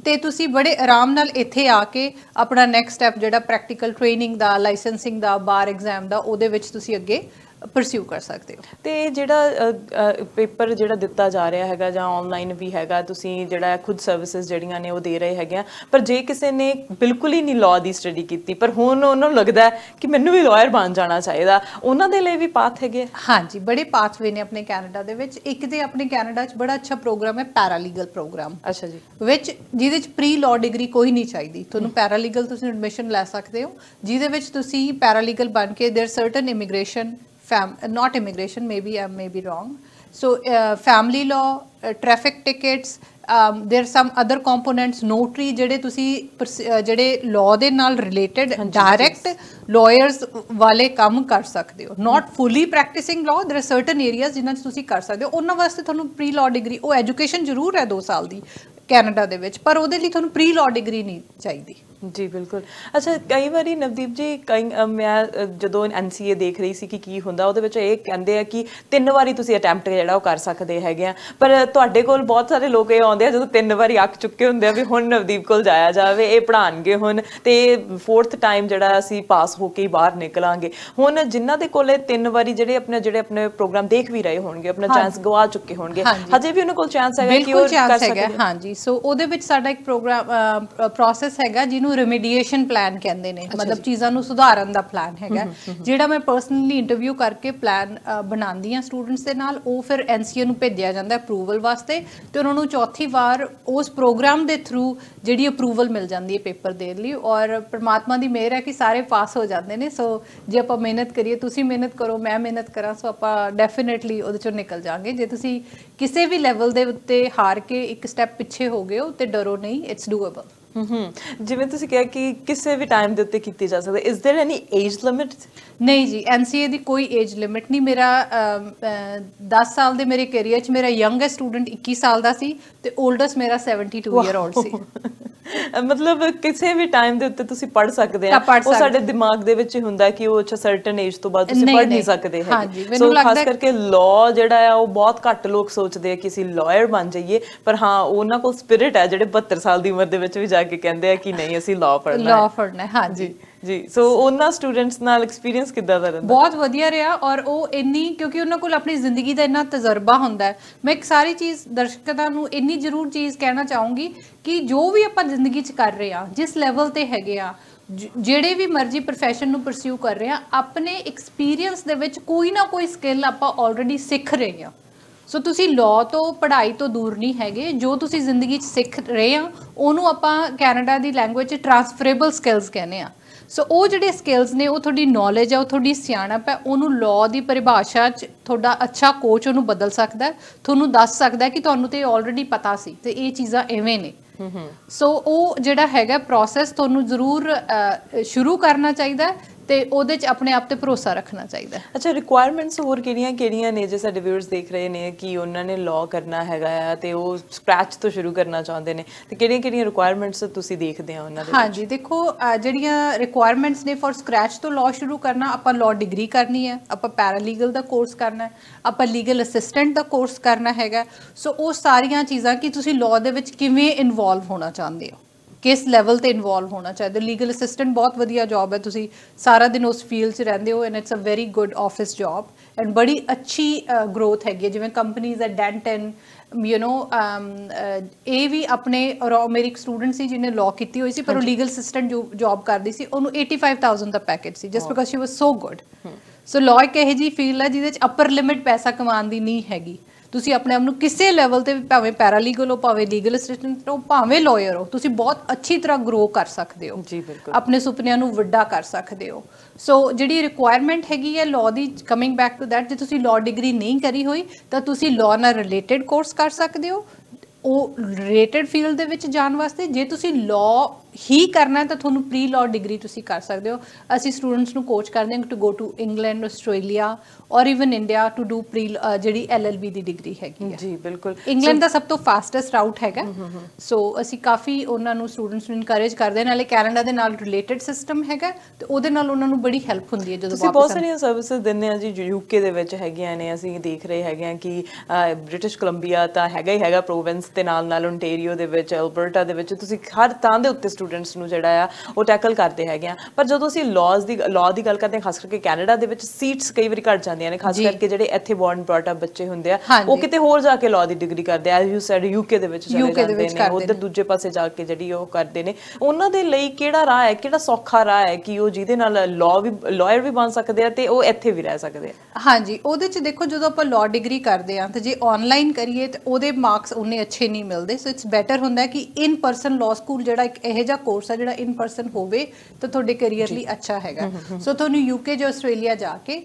ਤੇ ਤੁਸੀਂ ਬੜੇ ਆਰਾਮ ਨਾਲ ਇੱਥੇ ਆ ਕੇ ਆਪਣਾ ਨੈਕਸਟ ਸਟੈਪ ਜਿਹੜਾ ਪ੍ਰੈਕਟੀਕਲ ਟ੍ਰੇਨਿੰਗ ਦਾ ਲਾਇਸੈਂਸਿੰਗ ਦਾ ਬਾਰ ਐਗਜ਼ਾਮ ਦਾ ਉਹਦੇ ਵਿੱਚ ਤੁਸੀਂ ਅੱਗੇ ਪਰਸਿਊ ਕਰ ਸਕਦੇ ਹੋ ਤੇ ਜਿਹੜਾ ਪੇਪਰ ਜਿਹੜਾ ਦਿੱਤਾ ਜਾ ਰਿਹਾ ਹੈਗਾ ਜਾਂ ਆਨਲਾਈਨ ਵੀ ਹੈਗਾ ਤੁਸੀਂ ਜਿਹੜਾ ਖੁਦ ਸਰਵਿਸਿਜ਼ ਜਿਹੜੀਆਂ ਨੇ ਉਹ ਦੇ ਰਹੇ ਹੈਗੇ ਪਰ ਜੇ ਕਿਸੇ ਨੇ ਬਿਲਕੁਲ ਹੀ ਨਹੀਂ ਲਾਅ ਦੀ ਸਟੱਡੀ ਕੀਤੀ ਪਰ ਹੁਣ ਉਹਨਾਂ ਨੂੰ ਲੱਗਦਾ ਕਿ ਮੈਨੂੰ ਵੀ ਲਾਇਰ ਬਣ ਜਾਣਾ ਚਾਹੀਦਾ ਉਹਨਾਂ ਦੇ ਲਈ ਵੀ ਪਾਥ ਹੈਗੇ ਹਾਂਜੀ ਬੜੇ ਪਾਥਵੇ ਨੇ ਆਪਣੇ ਕੈਨੇਡਾ ਦੇ ਵਿੱਚ ਇੱਕ ਤੇ ਆਪਣੇ ਕੈਨੇਡਾ 'ਚ ਬੜਾ ਅੱਛਾ ਪ੍ਰੋਗਰਾਮ ਹੈ ਪੈਰਾਲੀਗਲ ਪ੍ਰੋਗਰਾਮ ਅੱਛਾ ਜੀ ਵਿੱਚ ਜਿਹਦੇ 'ਚ ਪ੍ਰੀ ਲਾਅ ਡਿਗਰੀ ਕੋਈ ਨਹੀਂ ਚਾਹੀਦੀ ਤੁਹਾਨੂੰ ਪੈਰਾਲੀਗਲ ਤੁਸੀਂ ਐਡਮਿਸ਼ਨ ਲੈ ਸਕਦੇ ਹੋ ਜਿਹਦੇ ਵਿੱਚ ਤੁਸੀਂ ਪੈਰਾਲੀਗਲ ਬਣ ਕੇ there certain immigration fam not immigration, maybe I uh, may be wrong. So uh, family law, uh, traffic tickets, there some other components notary ਜਿਹੜੇ ਤੁਸੀਂ ਜਿਹੜੇ ਲਾਅ ਦੇ ਨਾਲ ਰਿਲੇਟਡ ਡਾਇਰੈਕਟ ਲਾਇਰਸ ਵਾਲੇ ਕੰਮ ਕਰ ਸਕਦੇ ਹੋ not fully practising law there are certain areas ਜਿਨ੍ਹਾਂ 'ਚ ਤੁਸੀਂ ਕਰ ਸਕਦੇ ਹੋ ਉਹਨਾਂ ਵਾਸਤੇ ਤੁਹਾਨੂੰ ਪ੍ਰੀ ਲਾਅ ਡਿਗਰੀ ਉਹ ਐਜੂਕੇਸ਼ਨ ਜ਼ਰੂਰ ਹੈ 2 ਸਾਲ ਦੀ ਕੈਨੇਡਾ ਦੇ ਵਿੱਚ ਪਰ ਉਹਦੇ ਲਈ ਤੁਹਾਨੂੰ ਪ੍ਰੀ ਲਾਅ ਡਿਗਰੀ ਨਹੀਂ ਚਾਹੀਦੀ ਜੀ ਬਿਲਕੁਲ ਅੱਛਾ ਕਈ ਵਾਰੀ ਨਵਦੀਪ ਜੀ ਕਈ ਮੈਂ ਜਦੋਂ ਐਨਸੀਏ ਦੇਖ ਰਹੀ ਸੀ ਕਿ ਕੀ ਹੁੰਦਾ ਉਹਦੇ ਵਿੱਚ ਇਹ ਕਹਿੰਦੇ ਆ ਕਿ ਤਿੰਨ ਵਾਰੀ ਤੁਸੀਂ ਅਟੈਂਪਟ ਜਿਹੜਾ ਉਹ ਕਰ ਸਕਦੇ ਹੈਗੇ ਆ ਪਰ ਤੁਹਾਡੇ ਕੋਲ ਬਹੁਤ ਸਾਰੇ ਲੋਕ ਇਹ ਆਉਂਦੇ ਆ ਜਦੋਂ ਤਿੰਨ ਵਾਰੀ ਅੱਕ ਚੁੱਕੇ ਹੁੰਦੇ ਆ ਵੀ ਹੁਣ ਨਵਦੀਪ ਕੋਲ ਜਾਇਆ ਜਾਵੇ ਇਹ ਪੜਾਣਗੇ ਹੁਣ ਤੇ ਫੋਰਥ ਟਾਈਮ ਜਿਹੜਾ ਅਸੀਂ ਪਾਸ ਹੋ ਕੇ ਬਾਹਰ ਨਿਕਲਾਂਗੇ ਹੁਣ ਜਿਨ੍ਹਾਂ ਦੇ ਕੋਲੇ ਤਿੰਨ ਵਾਰੀ ਜਿਹੜੇ ਆਪਣੇ ਜਿਹੜੇ ਆਪਣੇ ਪ੍ਰੋਗਰਾਮ ਦੇਖ ਵੀ ਰਹੇ ਹੋਣਗੇ ਆਪਣਾ ਚਾਂਸ ਗਵਾ ਚੁੱਕੇ ਹੋਣਗੇ ਹਜੇ ਵੀ ਉਹਨਾਂ ਕੋਲ ਚਾਂਸ ਹੈਗਾ ਕਿ ਉਹ ਕਰ ਸਕਦੇ ਹਾਂਜੀ ਸੋ ਉਹਦੇ ਵਿੱਚ ਸਾਡਾ ਇੱਕ ਪ੍ਰੋਗਰਾਮ ਪ੍ਰੋਸੈਸ ਹੈਗਾ ਜਿਹਨੂੰ ਨੂੰ ਰੈਮੇਡੀਏਸ਼ਨ ਪਲਾਨ ਕਹਿੰਦੇ ਨੇ ਮਤਲਬ ਚੀਜ਼ਾਂ ਨੂੰ ਸੁਧਾਰਨ ਦਾ ਪਲਾਨ ਹੈਗਾ ਜਿਹੜਾ ਮੈਂ ਪਰਸਨਲੀ ਇੰਟਰਵਿਊ ਕਰਕੇ ਪਲਾਨ ਬਣਾਉਂਦੀ ਆ ਸਟੂਡੈਂਟਸ ਦੇ ਨਾਲ ਉਹ ਫਿਰ ਐਨਸੀਏ ਨੂੰ ਭੇਜਿਆ ਜਾਂਦਾ ਅਪਰੂਵਲ ਵਾਸਤੇ ਤੇ ਉਹਨਾਂ ਨੂੰ ਚੌਥੀ ਵਾਰ ਉਸ ਪ੍ਰੋਗਰਾਮ ਦੇ ਥਰੂ ਜਿਹੜੀ ਅਪਰੂਵਲ ਮਿਲ ਜਾਂਦੀ ਹੈ ਪੇਪਰ ਦੇ ਲਈ ਔਰ ਪ੍ਰਮਾਤਮਾ ਦੀ ਮਿਹਰ ਹੈ ਕਿ ਸਾਰੇ ਪਾਸ ਹੋ ਜਾਂਦੇ ਨੇ ਸੋ ਜੇ ਆਪਾਂ ਮਿਹਨਤ ਕਰੀਏ ਤੁਸੀਂ ਮਿਹਨਤ ਕਰੋ ਮੈਂ ਮਿਹਨਤ ਕਰਾਂ ਸੋ ਆਪਾਂ ਡੈਫੀਨਿਟਲੀ ਉਹਦੇ ਚੋਂ ਨਿਕਲ ਜਾਾਂਗੇ ਜੇ ਤੁਸੀਂ ਕਿਸੇ ਵੀ ਲੈਵਲ ਦੇ ਉੱਤੇ ਹਾਰ ਕੇ ਇੱਕ ਸਟੈਪ ਪਿੱਛੇ ਹੋ ਗਏ ਹੋ ਤੇ ਡਰੋ ਨਹੀਂ ਇਟਸ ਡੂਏਬਲ ਹਮਮ ਜਿਵੇਂ ਤੁਸੀਂ ਕਿਹਾ ਕਿ ਕਿਸੇ ਵੀ ਟਾਈਮ ਦੇ ਉੱਤੇ ਕੀਤੀ ਜਾ ਸਕਦੀ ਇਸ देयर ਐਨੀ ਏਜ ਲਿਮਿਟ ਨਹੀਂ ਜੀ ਐਨਸੀਏ ਦੀ ਕੋਈ ਏਜ ਲਿਮਿਟ ਨਹੀਂ ਮੇਰਾ 10 ਸਾਲ ਦੇ ਮੇਰੇ ਕੈਰੀਅਰ 'ਚ ਮੇਰਾ ਯੰਗੇਸਟ ਸਟੂਡੈਂਟ 21 ਸਾਲ ਦਾ ਸੀ ਤੇ 올ਡੈਸਟ ਮੇਰਾ 72 ਇਅਰ 올ਡ ਸੀ *laughs* ਮਤਲਬ ਕਿਸੇ ਵੀ ਟਾਈਮ ਦੇ ਉੱਤੇ ਤੁਸੀਂ ਪੜ ਸਕਦੇ ਆ ਉਹ ਸਾਡੇ ਦਿਮਾਗ ਦੇ ਵਿੱਚ ਹੁੰਦਾ ਕਿ ਉਹ ਅੱਛਾ ਸਰਟਨ ਏਜ ਤੋਂ ਬਾਅਦ ਤੁਸੀਂ ਪੜ ਨਹੀਂ ਸਕਦੇ ਹੈ ਸੋ ਖਾਸ ਕਰਕੇ ਲਾਅ ਜਿਹੜਾ ਆ ਉਹ ਬਹੁਤ ਘੱਟ ਲੋਕ ਸੋਚਦੇ ਆ ਕਿ ਅਸੀਂ ਲਾਇਰ ਬਣ ਜਾਈਏ ਪਰ ਹਾਂ ਉਹਨਾਂ ਕੋਲ ਸਪਿਰਿਟ ਹੈ ਜਿਹੜੇ 72 ਸਾਲ ਦੀ ਉਮਰ ਦੇ ਵਿੱਚ ਵੀ ਜਾ ਕੇ ਕਹਿੰਦੇ ਆ ਕਿ ਨਹੀਂ ਅਸੀਂ ਲਾਅ ਪੜਨਾ ਹੈ ਲਾਅ ਪੜਨਾ ਹੈ ਹਾਂਜੀ ਜੀ ਸੋ ਉਹਨਾਂ ਸਟੂਡੈਂਟਸ ਨਾਲ ਐਕਸਪੀਰੀਅੰਸ ਕਿੱਦਾਂ ਦਾ ਰਹਿੰਦਾ ਬਹੁਤ ਵਧੀਆ ਰਿਹਾ ਔਰ ਉਹ ਇੰਨੀ ਕਿਉਂਕਿ ਉਹਨਾਂ ਕੋਲ ਆਪਣੀ ਜ਼ਿੰਦਗੀ ਦਾ ਇੰਨਾ ਤਜਰਬਾ ਹੁੰਦਾ ਹੈ ਮੈਂ ਇੱਕ ਸਾਰੀ ਚੀਜ਼ ਦਰਸ਼ਕਾਂ ਨੂੰ ਇੰਨੀ ਜ਼ਰੂਰ ਚੀਜ਼ ਕਹਿਣਾ ਚਾਹੂੰਗੀ ਕਿ ਜੋ ਵੀ ਆਪਾਂ ਜ਼ਿੰਦਗੀ 'ਚ ਕਰ ਰਹੇ ਆ ਜਿਸ ਲੈਵਲ ਤੇ ਹੈਗੇ ਆ ਜਿਹੜੇ ਵੀ ਮਰਜ਼ੀ profession ਨੂੰ ਪਰਸਿਊ ਕਰ ਰਹੇ ਆ ਆਪਣੇ ਐਕਸਪੀਰੀਅੰਸ ਦੇ ਵਿੱਚ ਕੋਈ ਨਾ ਕੋਈ ਸਕਿੱਲ ਆਪਾਂ ਆਲਰੇਡੀ ਸਿੱਖ ਰਹੇ ਆ ਸੋ ਤੁਸੀਂ ਲਾਅ ਤੋਂ ਪੜ੍ਹਾਈ ਤੋਂ ਦੂਰ ਨਹੀਂ ਹੈਗੇ ਜੋ ਤੁਸੀਂ ਜ਼ਿੰਦਗੀ 'ਚ ਸਿੱਖ ਰਹੇ ਆ ਉਹਨੂੰ ਆਪਾਂ ਕੈਨੇਡਾ ਦੀ ਲੈਂਗੁਏਜ 'ਚ ਟ੍ਰਾਂਸਫਰੇਬਲ ਸਕਿੱਲਸ ਕਹਿੰਦੇ ਆ ਸੋ ਉਹ ਜਿਹੜੇ ਸਕਿੱਲਸ ਨੇ ਉਹ ਤੁਹਾਡੀ ਨੌਲੇਜ ਆ ਉਹ ਤੁਹਾਡੀ ਸਿਆਣਪ ਹੈ ਉਹਨੂੰ ਲਾਅ ਦੀ ਪਰਿਭਾਸ਼ਾ 'ਚ ਤੁਹਾਡਾ ਅੱਛਾ ਕੋਚ ਉਹਨੂੰ ਬਦਲ ਸਕਦਾ ਤੁਹਾਨੂੰ ਦੱਸ ਸਕਦਾ ਹੈ ਕਿ ਤੁਹਾਨੂੰ ਤੇ ਆਲਰੇਡੀ ਪਤਾ ਸੀ ਤੇ ਇਹ ਚੀਜ਼ਾਂ ਐਵੇਂ ਨੇ ਸੋ ਉਹ ਜਿਹੜਾ ਹੈਗਾ ਪ੍ਰੋਸੈਸ ਤੁਹਾਨੂੰ ਜ਼ਰੂਰ ਸ਼ੁਰੂ ਕਰਨਾ ਚਾਹੀਦਾ ਤੇ ਉਹਦੇ 'ਚ ਆਪਣੇ ਆਪ ਤੇ ਭਰੋਸਾ ਰੱਖਣਾ ਚਾਹੀਦਾ ਅੱਛਾ ਰਿਕੁਆਇਰਮੈਂਟਸ ਹੋਰ ਕਿਹੜੀਆਂ ਕਿਹੜੀਆਂ ਨੇ ਜੇ ਸਾਡੇ ਵਿਊਅਰਸ ਦੇਖ ਰਹੇ ਨੇ ਕਿ ਉਹਨਾਂ ਨੇ ਲਾਅ ਕਰਨਾ ਹੈਗਾ ਆ ਤੇ ਉਹ ਸਕ੍ਰੈਚ ਤੋਂ ਸ਼ੁਰੂ ਕਰਨਾ ਚਾਹੁੰਦੇ ਨੇ ਤੇ ਕਿਹੜੀਆਂ ਕਿਹੜੀਆਂ ਰਿਕੁਆਇਰਮੈਂਟਸ ਤੁਸੀਂ ਦੇਖਦੇ ਆ ਉਹਨਾਂ ਦੇ ਹਾਂਜੀ ਦੇਖੋ ਜਿਹੜੀਆਂ ਰਿਕੁਆਇਰਮੈਂਟਸ ਨੇ ਫॉर ਸਕ੍ਰੈਚ ਤੋਂ ਲਾਅ ਸ਼ੁਰੂ ਕਰਨਾ ਆਪਾਂ ਲਾਅ ਡਿਗਰੀ ਕਰਨੀ ਹੈ ਆਪਾਂ ਪੈਰਾਲੀਗਲ ਦਾ ਕੋਰਸ ਕਰਨਾ ਹੈ ਆਪਾਂ ਲੀਗਲ ਅਸਿਸਟੈਂਟ ਦਾ ਕੋਰਸ ਕਰਨਾ ਹੈਗਾ ਸੋ ਉਹ ਸਾਰੀਆਂ ਚੀਜ਼ਾਂ ਕਿ ਤੁਸੀਂ ਲਾਅ ਦੇ ਵਿੱਚ ਕਿਵੇਂ ਇਨਵੋਲਵ ਹੋਣਾ ਚਾਹੁੰਦੇ ਹੋ ਕਿਸ ਲੈਵਲ ਤੇ ਇਨਵੋਲਵ ਹੋਣਾ ਚਾਹੀਦਾ ਲੀਗਲ ਅਸਿਸਟੈਂਟ ਬਹੁਤ ਵਧੀਆ ਜੌਬ ਹੈ ਤੁਸੀਂ ਸਾਰਾ ਦਿਨ ਉਸ ਫੀਲਡ 'ਚ ਰਹਿੰਦੇ ਹੋ and it's a very good office job and ਬੜੀ ਅੱਛੀ ਗਰੋਥ ਹੈਗੀ ਜਿਵੇਂ ਕੰਪਨੀਆਂ ਐਟ ਡੈਂਟਨ ਯੂ نو ਇਹ ਵੀ ਆਪਣੇ ਮੇਰੀ ਸਟੂਡੈਂਟ ਸੀ ਜਿਹਨੇ ਲਾਅ ਕੀਤੀ ਹੋਈ ਸੀ ਪਰ ਉਹ ਲੀਗਲ ਅਸਿਸਟੈਂਟ ਜੌਬ ਕਰਦੀ ਸੀ ਉਹਨੂੰ 85000 ਦਾ ਪੈਕੇਜ ਸੀ just because she was so good so law ਇੱਕ ਜੀ ਫੀਲਡ ਹੈ ਜਿਹਦੇ ਵਿੱਚ ਅਪਰ ਲਿਮਿਟ ਪੈਸਾ ਕਮਾਉਣ ਦੀ ਨਹੀਂ ਹੈਗੀ ਤੁਸੀਂ ਆਪਣੇ ਆਪ ਨੂੰ ਕਿਸੇ ਲੈਵਲ ਤੇ ਭਾਵੇਂ ਪੈਰਾਲੀਗਲ ਹੋ ਭਾਵੇਂ ਲੀਗਲ ਅਸਿਸਟੈਂਟ ਹੋ ਭਾਵੇਂ ਲਾਇਰ ਹੋ ਤੁਸੀਂ ਬਹੁਤ ਅੱਛੀ ਤਰ੍ਹਾਂ ਗਰੋ ਕਰ ਸਕਦੇ ਹੋ ਜੀ ਬਿਲਕੁਲ ਆਪਣੇ ਸੁਪਨਿਆਂ ਨੂੰ ਵੱਡਾ ਕਰ ਸਕਦੇ ਹੋ ਸੋ ਜਿਹੜੀ ਰਿਕੁਆਇਰਮੈਂਟ ਹੈਗੀ ਹੈ ਲਾਅ ਦੀ ਕਮਿੰਗ ਬੈਕ ਟੂ ਥੈਟ ਜੇ ਤੁਸੀਂ ਲਾਅ ਡਿਗਰੀ ਨਹੀਂ ਕਰੀ ਹੋਈ ਤਾਂ ਤੁਸੀਂ ਲਾਅ ਨਾਲ ਰਿਲੇਟਡ ਕੋਰਸ ਕਰ ਸਕਦੇ ਹੋ ਉਹ ਰਿਲੇਟਡ ਫੀਲਡ ਦੇ ਵਿੱਚ ਜਾਣ ਵਾਸਤੇ ਜੇ ਤੁਸੀਂ ਲਾਅ ਹੀ ਕਰਨਾ ਤਾਂ ਤੁਹਾਨੂੰ ਪ੍ਰੀ ਲਾਅ ਡਿਗਰੀ ਤੁਸੀਂ ਕਰ ਸਕਦੇ ਹੋ ਅਸੀਂ ਸਟੂਡੈਂਟਸ ਨੂੰ ਕੋਚ ਕਰਦੇ ਹਾਂ to go to England Australia or even India to do pre ਜਿਹੜੀ ਐਲਐਲਬੀ ਦੀ ਡਿਗਰੀ ਹੈਗੀ ਹੈ ਜੀ ਬਿਲਕੁਲ ਇੰਗਲੈਂਡ ਦਾ ਸਭ ਤੋਂ ਫਾਸਟੈਸਟ ਰਾਊਟ ਹੈਗਾ ਸੋ ਅਸੀਂ ਕਾਫੀ ਉਹਨਾਂ ਨੂੰ ਸਟੂਡੈਂਟਸ ਨੂੰ ਇਨਕਰੇਜ ਕਰਦੇ ਨਾਲੇ ਕੈਨੇਡਾ ਦੇ ਨਾਲ ਰਿਲੇਟਡ ਸਿਸਟਮ ਹੈਗਾ ਤੇ ਉਹਦੇ ਨਾਲ ਉਹਨਾਂ ਨੂੰ ਬੜੀ ਹੈਲਪ ਹੁੰਦੀ ਹੈ ਜਦੋਂ ਤੁਸੀਂ ਬਹੁਤ ਸਾਰੀਆਂ ਸਰਵਿਸਿਜ਼ ਦਿੰਦੇ ਆ ਜੀ ਯੂਕੇ ਦੇ ਵਿੱਚ ਹੈਗੀਆਂ ਨੇ ਅਸੀਂ ਦੇਖ ਰਹੇ ਹੈਗੇ ਆ ਕਿ ਬ੍ਰਿਟਿਸ਼ ਕੋਲੰਬੀਆ ਤਾਂ ਹੈਗਾ ਹੀ ਹੈਗਾ ਪ੍ਰੋਵਿੰਸ ਤੇ ਨਾਲ ਨਾਲ ਓਨਟਾਰੀਓ ਦੇ ਵਿੱਚ ਐਲਬਰਟਾ ਦੇ ਵਿੱਚ ਤੁਸੀਂ ਹਰ ਤਾਂ ਦੇ ਉੱਤੇ ਸਟੂਡੈਂਟਸ ਨੂੰ ਜਿਹੜਾ ਆ ਉਹ ਟੈਕਲ ਕਰਦੇ ਹੈਗੇ ਆ ਪਰ ਜਦੋਂ ਅਸੀਂ ਲਾਜ਼ ਦੀ ਲਾਅ ਦੀ ਗੱਲ ਕਰਦੇ ਹਾਂ ਖਾਸ ਕਰਕੇ ਕੈਨੇਡਾ ਦੇ ਵਿੱਚ ਸੀਟਸ ਕਈ ਵਾਰੀ ਘਟ ਜਾਂਦੀਆਂ ਨੇ ਖਾਸ ਕਰਕੇ ਜਿਹੜੇ ਇੱਥੇ ਬੌਰਨ ਬ੍ਰਾਟ ਅਪ ਬੱਚੇ ਹੁੰਦੇ ਆ ਉਹ ਕਿਤੇ ਹੋਰ ਜਾ ਕੇ ਲਾਅ ਦੀ ਡਿਗਰੀ ਕਰਦੇ ਆ ਯੂ ਸੈਡ ਯੂਕੇ ਦੇ ਵਿੱਚ ਚਲੇ ਜਾਂਦੇ ਨੇ ਉਧਰ ਦੂਜੇ ਪਾਸੇ ਜਾ ਕੇ ਜਿਹੜੀ ਉਹ ਕਰਦੇ ਨੇ ਉਹਨਾਂ ਦੇ ਲਈ ਕਿਹੜਾ ਰਾਹ ਹੈ ਕਿਹੜਾ ਸੌਖਾ ਰਾਹ ਹੈ ਕਿ ਉਹ ਜਿਹਦੇ ਨਾਲ ਲਾਅ ਵੀ ਲਾਇਰ ਵੀ ਬਣ ਸਕਦੇ ਆ ਤੇ ਉਹ ਇੱਥੇ ਵੀ ਰਹਿ ਸਕਦੇ ਆ ਹਾਂਜੀ ਉਹਦੇ ਚ ਦੇਖੋ ਜਦੋਂ ਆਪਾਂ ਲਾਅ ਡਿਗਰੀ ਕਰਦੇ ਆ ਤੇ ਜੇ ਆਨਲਾਈਨ ਕਰੀਏ ਤੇ ਉਹਦੇ ਮਾਰਕਸ ਉਹਨੇ ਅੱਛੇ ਨਹੀਂ ਮਿਲਦੇ ਸੋ ਇਟਸ ਬੈਟਰ ਹੁੰਦਾ ਕਿ ਇਨ ਪਰਸਨ ਲਾਅ ਸਕੂਲ ਜਿਹੜਾ ਇੱਕ ਇਹ ਜਾਂ ਕੋਰਸ ਹੈ ਜਿਹੜਾ ਇਨ ਪਰਸਨ ਹੋਵੇ ਤਾਂ ਤੁਹਾਡੇ ਕੈਰੀਅਰ ਲਈ ਅੱਛਾ ਹੈਗਾ ਸੋ ਤੁਹਾਨੂੰ ਯੂਕੇ ਜਾਂ ਆਸਟ੍ਰੇਲੀਆ ਜਾ ਕੇ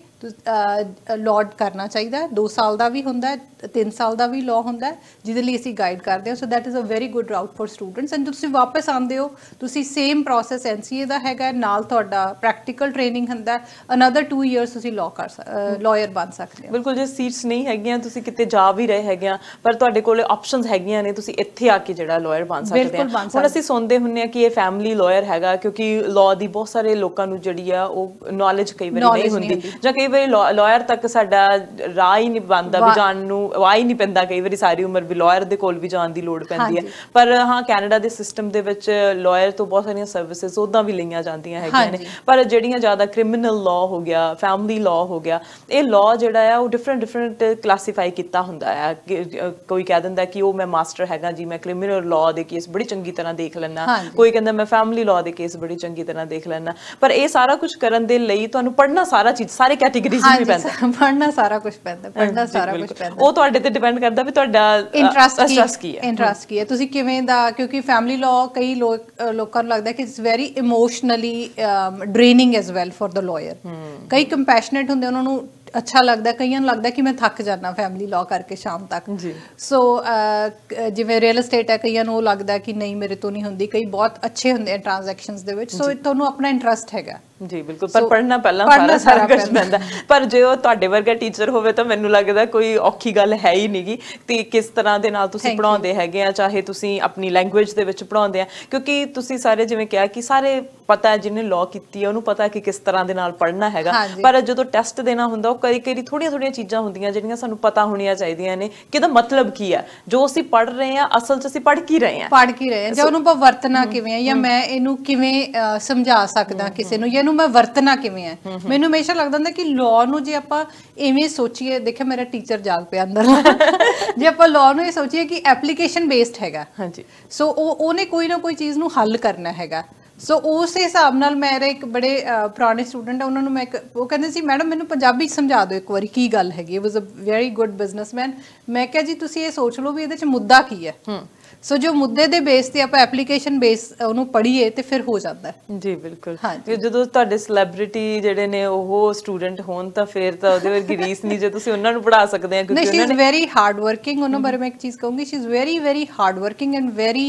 ਲੋਡ ਕਰਨਾ ਚਾਹੀਦਾ 2 ਸਾਲ ਦਾ ਵੀ ਹੁੰਦਾ ਹੈ 3 ਸਾਲ ਦਾ ਵੀ ਲਾ ਹੁੰਦਾ ਹੈ ਜਿਹਦੇ ਲਈ ਅਸੀਂ ਗਾਈਡ ਕਰਦੇ ਹਾਂ so that is a very good route for students and ਤੁਸੀਂ ਵਾਪਸ ਆਉਂਦੇ ਹੋ ਤੁਸੀਂ ਸੇਮ ਪ੍ਰੋਸੈਸ ਐਨਸੀਏ ਦਾ ਹੈਗਾ ਨਾਲ ਤੁਹਾਡਾ ਪ੍ਰੈਕਟੀਕਲ ਟ੍ਰੇਨਿੰਗ ਹੁੰਦਾ ਅਨਦਰ 2 ਇਅਰਸ ਤੁਸੀਂ ਲਾ ਕਰ ਲਾਇਰ ਬਣ ਸਕਦੇ ਹੋ ਬਿਲਕੁਲ ਜੇ ਸੀਟਸ ਨਹੀਂ ਹੈਗੀਆਂ ਤੁਸੀਂ ਕਿਤੇ ਜਾ ਵੀ ਰਹੇ ਹੈਗੇ ਆ ਪਰ ਤੁਹਾਡੇ ਕੋਲ ਆਪਸ਼ਨਸ ਹੈਗੀਆਂ ਨੇ ਤੁਸੀਂ ਇੱਥੇ ਆ ਕੇ ਜਿਹੜਾ ਲਾਇਰ ਬਣ ਸਕਦੇ ਆ ਹੁਣ ਅਸੀਂ ਸੁਣਦੇ ਹੁੰਨੇ ਆ ਕਿ ਇਹ ਫੈਮਿਲੀ ਲਾਇਰ ਹੈਗਾ ਕਿਉਂਕਿ ਲਾਅ ਦੀ ਬਹੁਤ ਸਾਰੇ ਲੋਕਾਂ ਨੂੰ ਜਿਹੜੀ ਆ ਉਹ ਨੌਲੇਜ ਕਈ ਵਾਰੀ ਨਹੀਂ ਹੁੰਦੀ ਜਾਂ ਕਿ ਕਈ ਵਾਰੀ ਲਾਇਰ ਤੱਕ ਸਾਡਾ ਰਾਹ ਹੀ ਨਹੀਂ ਬਣਦਾ ਵੀ ਜਾਣ ਨੂੰ ਵਾਹ ਹੀ ਨਹੀਂ ਪੈਂਦਾ ਕਈ ਵਾਰੀ ਸਾਰੀ ਉਮਰ ਵੀ ਲਾਇਰ ਦੇ ਕੋਲ ਵੀ ਜਾਣ ਦੀ ਲੋੜ ਪੈਂਦੀ ਹੈ ਪਰ ਹਾਂ ਕੈਨੇਡਾ ਦੇ ਸਿਸਟਮ ਦੇ ਵਿੱਚ ਲਾਇਰ ਤੋਂ ਬਹੁਤ ਸਾਰੀਆਂ ਸਰਵਿਸਿਜ਼ ਉਦਾਂ ਵੀ ਲਈਆਂ ਜਾਂਦੀਆਂ ਹੈਗੀਆਂ ਨੇ ਪਰ ਜਿਹੜੀਆਂ ਜ਼ਿਆਦਾ ਕ੍ਰਿਮੀਨਲ ਲਾਅ ਹੋ ਗਿਆ ਫੈਮਿਲੀ ਲਾਅ ਹੋ ਗਿਆ ਇਹ ਲਾਅ ਜਿਹੜਾ ਆ ਉਹ ਡਿਫਰੈਂਟ ਡਿਫਰੈਂਟ ਕਲਾਸੀਫਾਈ ਕੀਤਾ ਹੁੰਦਾ ਹੈ ਕੋਈ ਕਹਿ ਦਿੰਦਾ ਕਿ ਉਹ ਮੈਂ ਮਾਸਟਰ ਹੈਗਾ ਜੀ ਮੈਂ ਕ੍ਰਿਮੀਨਲ ਲਾਅ ਦੇ ਕੇਸ ਬੜੀ ਚੰਗੀ ਤਰ੍ਹਾਂ ਦੇਖ ਲੈਣਾ ਕੋਈ ਕਹਿੰਦਾ ਮੈਂ ਫੈਮਿਲੀ ਲਾਅ ਦੇ ਕੇਸ ਬੜੀ ਚੰਗੀ ਤਰ੍ਹਾਂ ਦੇਖ ਲੈਣਾ ਪਰ ਇਹ ਸਾਰਾ ਕੁਝ ਕਰਨ ਦੇ ਲਈ ਤੁਹਾਨੂੰ ਪੜਨਾ ਸਾਰਾ ਚੀਜ਼ ਸਾਰੇ ਕੈਟਾਗਰੀਜ਼ ਵੀ ਪੈਂਦਾ ਪੜਨਾ ਸਾਰਾ ਕੁਝ ਪੈਂਦਾ ਪੜਨਾ ਸਾਰਾ ਕੁਝ ਪੈਂਦਾ ਉਹ ਤੁਹਾਡੇ ਤੇ ਡਿਪੈਂਡ ਕਰਦਾ ਵੀ ਤੁਹਾਡਾ ਇੰਟਰਸਟ ਕੀ ਹੈ ਇੰਟਰਸਟ ਕੀ ਹੈ ਤੁਸੀਂ ਕਿਵੇਂ ਦਾ ਕਿਉਂਕਿ ਫੈਮਿਲੀ ਲਾਅ ਕਈ ਲੋਕ ਲੋਕਾਂ ਨੂੰ ਲੱਗਦਾ ਕਿ it's very emotionally draining as well for the lawyer ਕਈ ਕੰਪੈਸ਼ਨੇਟ ਹੁੰਦੇ ਉਹਨਾਂ ਨੂੰ ਅੱਛਾ ਲੱਗਦਾ ਕਈਆਂ ਨੂੰ ਲੱਗਦਾ ਕਿ ਮੈਂ ਥੱਕ ਜਾਣਾ ਫੈਮਿਲੀ ਲਾਅ ਕਰਕੇ ਸ਼ਾਮ ਤੱਕ ਸੋ ਜਿਵੇਂ ਰੀਅਲ ਏਸਟੇਟ ਹੈ ਕਈਆਂ ਨੂੰ ਲੱਗਦਾ ਕਿ ਨਹੀਂ ਮੇਰੇ ਤੋਂ ਨਹੀਂ ਹੁੰਦੀ ਕਈ ਬਹੁਤ ਅੱਛੇ ਹੁੰਦੇ ਆ ਟ੍ਰਾਂਜੈਕਸ਼ਨਸ ਦੇ ਵਿੱਚ ਸੋ ਤੁਹਾਨੂੰ ਆਪਣਾ ਇੰਟਰਸਟ ਹੈਗਾ ਜੀ ਬਿਲਕੁਲ ਪਰ ਪੜਨਾ ਪਹਿਲਾਂ ਸਾਰਾ ਸਾਰਾ ਕੁਝ ਪੈਂਦਾ ਪਰ ਜੇ ਉਹ ਤੁਹਾਡੇ ਵਰਗਾ ਟੀਚਰ ਹੋਵੇ ਤਾਂ ਮੈਨੂੰ ਲੱਗਦਾ ਕੋਈ ਔਖੀ ਗੱਲ ਹੈ ਹੀ ਨਹੀਂਗੀ ਤੇ ਕਿਸ ਤਰ੍ਹਾਂ ਦੇ ਨਾਲ ਤੁਸੀਂ ਪੜਾਉਂਦੇ ਹੈਗੇ ਆ ਚਾਹੇ ਤੁਸੀਂ ਆਪਣੀ ਲੈਂਗੁਏਜ ਦੇ ਵਿੱਚ ਪੜਾਉਂਦੇ ਆ ਕਿਉਂਕਿ ਤੁਸੀਂ ਸਾਰੇ ਜਿਵੇਂ ਕਿਹਾ ਕਿ ਸਾਰੇ ਪਤਾ ਹੈ ਜਿਨੇ ਲਾਅ ਕੀਤੀ ਹੈ ਉਹਨੂੰ ਪਤਾ ਹੈ ਕਿ ਕਿਸ ਤਰ੍ਹਾਂ ਦੇ ਨਾਲ ਪੜਨਾ ਹੈਗਾ ਪਰ ਜਦੋਂ ਟੈਸਟ ਦੇਣਾ ਹੁੰਦਾ ਉਹ ਕਈ ਕਈ ਥੋੜੀਆਂ ਥੋੜੀਆਂ ਚੀਜ਼ਾਂ ਹੁੰਦੀਆਂ ਜਿਹੜੀਆਂ ਸਾਨੂੰ ਪਤਾ ਹੋਣੀਆਂ ਚਾਹੀਦੀਆਂ ਨੇ ਕਿ ਇਹਦਾ ਮਤਲਬ ਕੀ ਹੈ ਜੋ ਅਸੀਂ ਪੜ ਰਹੇ ਆ ਅਸਲ 'ਚ ਅਸੀਂ ਪੜ ਕੀ ਰਹੇ ਆ ਪੜ ਕੀ ਰਹੇ ਆ ਜਾਂ ਉਹਨੂੰ ਆਪਾਂ ਵਰਤਣਾ ਕਿਵੇਂ ਆ ਜਾਂ ਮੈਂ ਇਹਨੂੰ ਕਿਵੇਂ ਸਮਝਾ ਸਕਦਾ ਕਿਸੇ ਨੂੰ ਜਾਂ ਇਹਨੂੰ ਮੈਂ ਵਰਤਣਾ ਕਿਵੇਂ ਹੈ ਮੈਨੂੰ ਹਮੇਸ਼ਾ ਲੱਗਦਾ ਹੁੰਦਾ ਕਿ ਲਾਅ ਨੂੰ ਜੇ ਆਪਾਂ ਐਵੇਂ ਸੋਚੀਏ ਦੇਖਿਆ ਮੇਰਾ ਟੀਚਰ ਜਾਗ ਪਿਆ ਅੰਦਰ *laughs* ਜੇ ਆਪਾਂ ਲਾਅ ਨੂੰ ਇਹ ਸੋਚੀਏ ਕਿ ਐਪਲੀਕੇਸ਼ਨ ਬੇਸਡ ਹੈਗਾ ਹਾਂਜੀ ਸੋ ਉਹ ਉਹਨੇ ਕੋਈ ਨਾ ਕੋਈ ਚੀਜ਼ ਨੂੰ ਹੱਲ ਕਰਨਾ ਹੈਗਾ ਸੋ ਉਸ ਹਿਸਾਬ ਨਾਲ ਮੇਰੇ ਇੱਕ ਬੜੇ ਪੁਰਾਣੇ ਸਟੂਡੈਂਟ ਆ ਉਹਨਾਂ ਨੂੰ ਮੈਂ ਉਹ ਕਹਿੰਦੇ ਸੀ ਮੈਡਮ ਮੈਨੂੰ ਪੰਜਾਬੀ ਸਮਝਾ ਦਿਓ ਇੱਕ ਵਾਰੀ ਕੀ ਗੱਲ ਹੈਗੀ was a very good businessman ਮੈਂ ਕਿਹਾ ਜੀ ਤੁਸੀਂ ਇਹ ਸੋਚ ਲਓ ਵੀ ਇਹਦੇ ਵਿੱਚ ਮੁੱਦਾ ਕੀ ਹੈ ਸੋ ਜੋ ਮੁੱਦੇ ਦੇ ਬੇਸ ਤੇ ਆਪਾਂ ਐਪਲੀਕੇਸ਼ਨ ਬੇਸ ਉਹਨੂੰ ਪੜ੍ਹੀਏ ਤੇ ਫਿਰ ਹੋ ਜਾਂਦਾ ਹੈ ਜੀ ਬਿਲਕੁਲ ਤੇ ਜਦੋਂ ਤੁਹਾਡੇ ਸੈਲਿਬ੍ਰਿਟੀ ਜਿਹੜੇ ਨੇ ਉਹ ਸਟੂਡੈਂਟ ਹੋਣ ਤਾਂ ਫਿਰ ਤਾਂ ਉਹਦੇ ਵਰਗੀ ਰੀਸ ਨਹੀਂ ਜੇ ਤੁਸੀਂ ਉਹਨਾਂ ਨੂੰ ਪੜਾ ਸਕਦੇ ਆ ਕਿਉਂਕਿ ਉਹਨਾਂ ਨੇ she is very hard working ਉਹਨਾਂ ਬਾਰੇ ਮੈਂ ਇੱਕ ਚੀਜ਼ ਕਹੂੰਗੀ she is very very hard working and very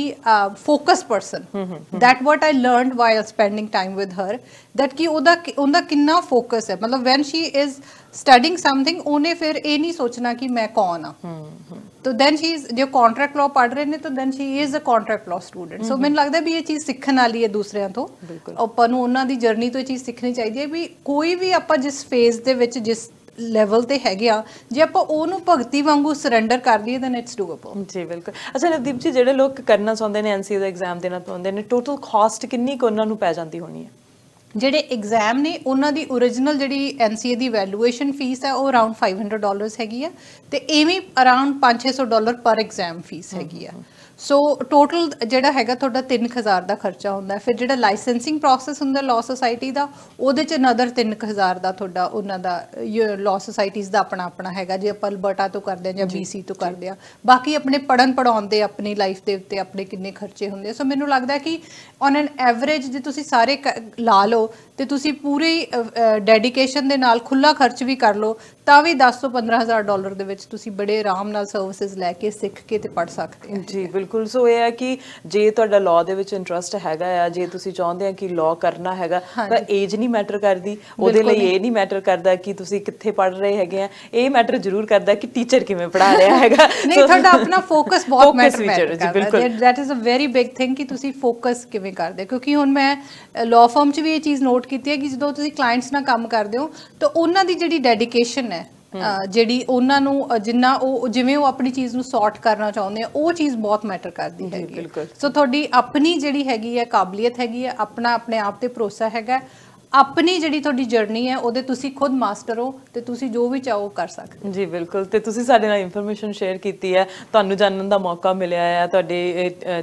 focus person that what I learned while spending time with her that ਕਿ ਉਹਦਾ ਉਹਦਾ ਕਿੰਨਾ ਫੋਕਸ ਹੈ ਮਤਲਬ when she is studying something ਉਹਨੇ ਫਿਰ ਇਹ ਨਹੀਂ ਸੋਚਣਾ ਕਿ ਮੈਂ ਕੌਣ ਆ ਤੋ ਦੈਨ ਸ਼ੀ ਇਜ਼ ਜੋ ਕੰਟਰੈਕਟ ਲਾ ਪੜ ਰਹੇ ਨੇ ਤੋ then she is a contract law student so ਮੈਨੂੰ ਲੱਗਦਾ ਵੀ ਇਹ ਚੀਜ਼ ਸਿੱਖਣ ਵਾਲੀ ਹੈ ਦੂਸਰਿਆਂ ਤੋਂ ਆਪਾਂ ਨੂੰ ਉਹਨਾਂ ਦੀ ਜਰਨੀ ਤੋਂ ਇਹ ਚੀਜ਼ ਸਿੱਖਣੀ ਚਾਹੀਦੀ ਹੈ ਵੀ ਕੋਈ ਵੀ ਆਪਾਂ ਜਿਸ ਫੇਜ਼ ਦੇ ਵਿੱਚ ਜਿਸ ਲੈਵਲ ਤੇ ਹੈਗੇ ਆ ਜੇ ਆਪਾਂ ਉਹਨੂੰ ਭਗਤੀ ਵਾਂਗੂ ਸਰੈਂਡਰ ਕਰ ਲਈਏ ਤਾਂ ਇਟਸ ਡੂਏਬਲ ਜੀ ਬਿਲਕੁਲ ਅੱਛਾ ਨਵਦੀਪ ਜੀ ਜਿਹੜੇ ਲੋਕ ਕਰਨਾ ਚਾਹੁੰਦੇ ਨੇ ਐਨਸੀ ਦਾ ਐਗਜ਼ਾਮ ਦੇਣਾ ਚਾਹੁੰਦੇ ਨੇ ਟੋਟਲ ਕਾਸਟ ਕਿੰਨੀ ਕੁ ਉਹਨਾਂ ਨੂੰ ਪੈ ਜਾਂਦੀ ਹੋਣੀ ਹੈ ਜਿਹੜੇ ਐਗਜ਼ਾਮ ਨੇ ਉਹਨਾਂ ਦੀ origignal ਜਿਹੜੀ NCA ਦੀ ਵੈਲਿਊਏਸ਼ਨ ਫੀਸ ਹੈ ਉਹ ਅਰਾਊਂਡ 500 ਡਾਲਰਸ ਹੈਗੀ ਆ ਤੇ ਐਵੇਂ ਅਰਾਊਂਡ 5-600 ਡਾਲਰ ਪਰ ਐਗਜ਼ਾਮ ਫੀਸ ਹੈਗੀ ਆ ਸੋ ਟੋਟਲ ਜਿਹੜਾ ਹੈਗਾ ਤੁਹਾਡਾ 3000 ਦਾ ਖਰਚਾ ਹੁੰਦਾ ਫਿਰ ਜਿਹੜਾ ਲਾਇਸੈਂਸਿੰਗ ਪ੍ਰੋਸੈਸ ਹੁੰਦਾ ਲਾਅ ਸੋਸਾਇਟੀ ਦਾ ਉਹਦੇ ਚ ਅਨਦਰ 3000 ਦਾ ਤੁਹਾਡਾ ਉਹਨਾਂ ਦਾ ਲਾਅ ਸੋਸਾਇਟੀਜ਼ ਦਾ ਆਪਣਾ ਆਪਣਾ ਹੈਗਾ ਜੇ ਆਪਾਂ ਅਲਬਰਟਾ ਤੋਂ ਕਰਦੇ ਆ ਜਾਂ ਬੀਸੀ ਤੋਂ ਕਰਦੇ ਆ ਬਾਕੀ ਆਪਣੇ ਪੜਨ ਪੜਾਉਣ ਦੇ ਆਪਣੀ ਲਾਈਫ ਦੇ ਉੱਤੇ ਆਪਣੇ ਕਿੰਨੇ ਖਰਚੇ ਹੁੰਦੇ ਸੋ ਮੈਨੂੰ ਲੱਗਦਾ ਕਿ ਔਨ ਐਨ ਐਵਰੇਜ ਜੇ ਤੁਸੀਂ ਸਾਰੇ ਲਾ ਲਓ ਤੇ ਤੁਸੀਂ ਪੂਰੀ ਡੈਡੀਕੇਸ਼ਨ ਦੇ ਨਾਲ ਖੁੱਲਾ ਖਰਚ ਵੀ ਕਰ ਲਓ ਤਾਂ ਵੀ 10 ਤੋਂ 15000 ਡਾਲਰ ਦੇ ਵਿੱਚ ਤੁਸੀਂ ਬੜੇ ਆਰਾਮ ਨਾਲ ਸਰਵਿਸਿਜ਼ ਲੈ ਕੇ ਸਿੱਖ ਕੇ ਤੇ ਪੜ ਸਕਦੇ ਹੋ ਜੀ ਬਿਲਕੁਲ ਸੋ ਇਹ ਹੈ ਕਿ ਜੇ ਤੁਹਾਡਾ ਲਾਅ ਦੇ ਵਿੱਚ ਇੰਟਰਸਟ ਹੈਗਾ ਆ ਜੇ ਤੁਸੀਂ ਚਾਹੁੰਦੇ ਆ ਕਿ ਲਾਅ ਕਰਨਾ ਹੈਗਾ ਤਾਂ ਏਜ ਨਹੀਂ ਮੈਟਰ ਕਰਦੀ ਉਹਦੇ ਲਈ ਇਹ ਨਹੀਂ ਮੈਟਰ ਕਰਦਾ ਕਿ ਤੁਸੀਂ ਕਿੱਥੇ ਪੜ ਰਹੇ ਹੈਗੇ ਆ ਇਹ ਮੈਟਰ ਜ਼ਰੂਰ ਕਰਦਾ ਕਿ ਟੀਚਰ ਕਿਵੇਂ ਪੜਾ ਰਿਹਾ *laughs* ਹੈਗਾ ਨਹੀਂ ਤੁਹਾਡਾ *laughs* ਆਪਣਾ ਫੋਕਸ ਬਹੁਤ ਮੈਟਰ ਕਰਦਾ ਬਿਲਕੁਲ that is a very big thing ਕਿ ਤੁਸੀਂ ਫੋਕਸ ਕਿਵੇਂ ਕਰਦੇ ਕਿਉਂਕਿ ਹੁਣ ਮੈਂ ਲਾਅ ਫਰਮ 'ਚ ਵੀ ਇਹ ਚੀਜ਼ ਨੋਟ ਕੀਤੀ ਹੈ ਕਿ ਜਦੋਂ ਤੁਸੀਂ ਕਲਾਇੰਟਸ ਨਾਲ ਕੰਮ ਕਰਦੇ ਹੋ ਤਾਂ ਉਹਨਾਂ ਦੀ ਜਿਹੜੀ ਡੈਡੀਕੇਸ਼ਨ ਜਿਹੜੀ ਉਹਨਾਂ ਨੂੰ ਜਿੰਨਾ ਉਹ ਜਿਵੇਂ ਉਹ ਆਪਣੀ ਚੀਜ਼ ਨੂੰ ਸੌਰਟ ਕਰਨਾ ਚਾਹੁੰਦੇ ਆ ਉਹ ਚੀਜ਼ ਬਹੁਤ ਮੈਟਰ ਕਰਦੀ ਹੈਗੀ ਸੋ ਤੁਹਾਡੀ ਆਪਣੀ ਜਿਹੜੀ ਹੈਗੀ ਹੈ ਕਾਬਲੀਅਤ ਹੈਗੀ ਹੈ ਆਪਣਾ ਆਪਣੇ ਆਪ ਤੇ ਭਰੋਸਾ ਹੈਗਾ ਆਪਣੀ ਜਿਹੜੀ ਤੁਹਾਡੀ ਜਰਨੀ ਹੈ ਉਹਦੇ ਤੁਸੀਂ ਖੁਦ ਮਾਸਟਰ ਹੋ ਤੇ ਤੁਸੀਂ ਜੋ ਵੀ ਚਾਹੋ ਕਰ ਸਕਦੇ ਜੀ ਬਿਲਕੁਲ ਤੇ ਤੁਸੀਂ ਸਾਡੇ ਨਾਲ ਇਨਫੋਰਮੇਸ਼ਨ ਸ਼ੇਅਰ ਕੀਤੀ ਹੈ ਤੁਹਾਨੂੰ ਜਾਣਨ ਦਾ ਮੌਕਾ ਮਿਲਿਆ ਹੈ ਤੁਹਾਡੇ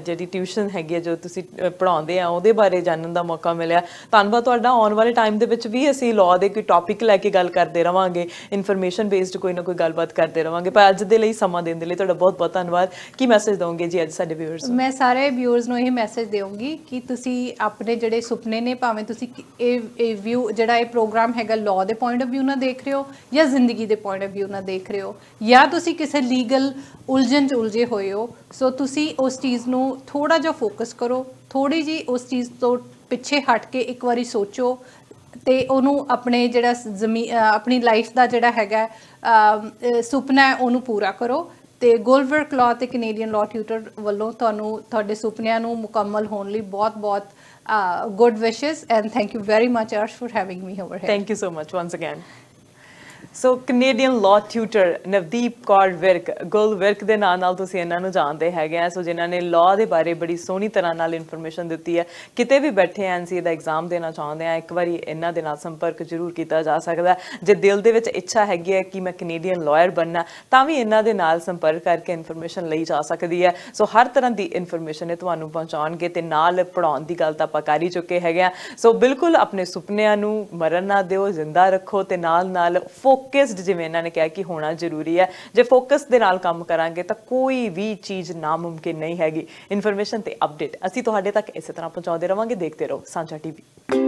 ਜਿਹੜੀ ਟਿਊਸ਼ਨ ਹੈਗੀ ਹੈ ਜੋ ਤੁਸੀਂ ਪੜਾਉਂਦੇ ਆ ਉਹਦੇ ਬਾਰੇ ਜਾਣਨ ਦਾ ਮੌਕਾ ਮਿਲਿਆ ਧੰਨਵਾਦ ਤੁਹਾਡਾ ਆਉਣ ਵਾਲੇ ਟਾਈਮ ਦੇ ਵਿੱਚ ਵੀ ਅਸੀਂ ਲਾਅ ਦੇ ਕੋਈ ਟੌਪਿਕ ਲੈ ਕੇ ਗੱਲ ਕਰਦੇ ਰਵਾਂਗੇ ਇਨਫੋਰਮੇਸ਼ਨ ਬੇਸਡ ਕੋਈ ਨਾ ਕੋਈ ਗੱਲਬਾਤ ਕਰਦੇ ਰਵਾਂਗੇ ਪਰ ਅੱਜ ਦੇ ਲਈ ਸਮਾਂ ਦੇਣ ਦੇ ਲਈ ਤੁਹਾਡਾ ਬਹੁਤ ਬਹੁਤ ਧੰਨਵਾਦ ਕੀ ਮੈਸੇਜ ਦੋਗੇ ਜੀ ਅੱਜ ਸਾਡੇ ਵਿਊਅਰਸ ਨੂੰ ਮੈਂ ਸਾਰੇ ਵਿਊਅਰਸ ਨੂੰ ਇਹ ਮੈਸੇਜ ਦੇਵਾਂਗੀ ਕਿ ਤੁਸੀਂ ਆਪਣੇ ਜਿਹੜੇ ਸੁਪਨੇ ਨੇ ਭਾਵੇਂ ਤੁਸੀਂ ਇਹ ਵਿਊ ਜਿਹੜਾ ਇਹ ਪ੍ਰੋਗਰਾਮ ਹੈਗਾ ਲਾਅ ਦੇ ਪੁਆਇੰਟ ਆਫ ਵਿਊ ਨਾਲ ਦੇਖ ਰਹੇ ਹੋ ਜਾਂ ਜ਼ਿੰਦਗੀ ਦੇ ਪੁਆਇੰਟ ਆਫ ਵਿਊ ਨਾਲ ਦੇਖ ਰਹੇ ਹੋ ਜਾਂ ਤੁਸੀਂ ਕਿਸੇ ਲੀਗਲ ਉਲਝਣ ਚ ਉਲਝੇ ਹੋਏ ਹੋ ਸੋ ਤੁਸੀਂ ਉਸ ਚੀਜ਼ ਨੂੰ ਥੋੜਾ ਜਿਹਾ ਫੋਕਸ ਕਰੋ ਥੋੜੀ ਜੀ ਉਸ ਚੀਜ਼ ਤੋਂ ਪਿੱਛੇ ਹਟ ਕੇ ਇੱਕ ਵਾਰੀ ਸੋਚੋ ਤੇ ਉਹਨੂੰ ਆਪਣੇ ਜਿਹੜਾ ਜ਼ਮੀਨ ਆਪਣੀ ਲਾਈਫ ਦਾ ਜਿਹੜਾ ਹੈਗਾ ਸੁਪਨਾ ਹੈ ਉਹਨੂੰ ਪੂਰਾ ਕਰੋ ਤੇ ਗੋਲਵਰ ਕਲੌਥ ਤੇ ਕੈਨੇਡੀਅਨ ਲਾਅ ਟਿਊਟਰ ਵੱਲੋਂ ਤੁਹਾਨੂੰ ਤੁਹਾਡੇ ਸੁਪਨਿਆਂ ਨੂੰ ਮੁਕੰਮਲ ਹੋਣ ਲਈ ਬਹੁਤ-ਬਹੁਤ uh, good wishes and thank you very much Arsh for having me over here. Thank you so much once again. So Canadian law tutor Navdeep Kaur Virk Gul Virk ਦੇ ਨਾਮ ਨਾਲ ਤੁਸੀਂ ਇਹਨਾਂ ਨੂੰ ਜਾਣਦੇ ਹੈਗੇ ਆ ਸੋ ਜਿਨ੍ਹਾਂ ਨੇ ਲਾ ਦੇ ਬਾਰੇ ਬੜੀ ਸੋਹਣੀ ਤਰ੍ਹਾਂ ਨਾਲ ਇਨਫੋਰਮੇਸ਼ਨ ਦਿੱਤੀ ਹੈ ਕਿਤੇ ਵੀ ਬੈਠੇ ਐਨਸੀ ਦਾ ਐਗਜ਼ਾਮ ਦੇਣਾ ਚਾਹੁੰਦੇ ਆ ਇੱਕ ਵਾਰੀ ਇਹਨਾਂ ਦੇ ਨਾਲ ਸੰਪਰਕ ਜ਼ਰੂਰ ਕੀਤਾ ਜਾ ਸਕਦਾ ਜੇ ਦਿਲ ਦੇ ਵਿੱਚ ਇੱਛਾ ਹੈਗੀ ਹੈ ਕਿ ਮੈਂ ਕੈਨੇਡੀਅਨ ਲਾਇਰ ਬੰਨਾ ਤਾਂ ਵੀ ਇਹਨਾਂ ਦੇ ਨਾਲ ਸੰਪਰਕ ਕਰਕੇ ਇਨਫੋਰਮੇਸ਼ਨ ਲਈ ਜਾ ਸਕਦੀ ਹੈ ਸੋ ਹਰ ਤਰ੍ਹਾਂ ਦੀ ਇਨਫੋਰਮੇਸ਼ਨ ਇਹ ਤੁਹਾਨੂੰ ਪਹੁੰਚਾਉਣਗੇ ਤੇ ਨਾਲ ਪੜਾਉਣ ਦੀ ਗੱਲ ਤਾਂ ਆਪਾਂ ਕਰ ਹੀ ਚੁੱਕੇ ਹੈਗੇ ਆ ਸੋ ਬਿਲਕੁਲ ਆਪਣੇ ਸੁਪਨਿਆਂ ਨੂੰ ਮਰਨ ਨਾ ਦਿਓ ਜ਼ਿੰਦਾ ਰੱਖੋ ਤੇ ਨਾਲ ਨਾਲ ਫੋ ਫੋਕਸਡ ਜਿਵੇਂ ਇਹਨਾਂ ਨੇ ਕਿਹਾ ਕਿ ਹੋਣਾ ਜ਼ਰੂਰੀ ਹੈ ਜੇ ਫੋਕਸ ਦੇ ਨਾਲ ਕੰਮ ਕਰਾਂਗੇ ਤਾਂ ਕੋਈ ਵੀ ਚੀਜ਼ ਨਾਮੁਮਕਿਨ ਨਹੀਂ ਹੈਗੀ ਇਨਫੋਰਮੇਸ਼ਨ ਤੇ ਅਪਡੇਟ ਅਸੀਂ ਤੁਹਾਡੇ ਤੱਕ ਇਸੇ ਤਰ੍ਹਾਂ ਪਹੁੰਚਾਉਂਦੇ ਰਵਾਂਗੇ ਦੇਖਦੇ ਰਹੋ ਸਾਂਝਾ ਟੀਵੀ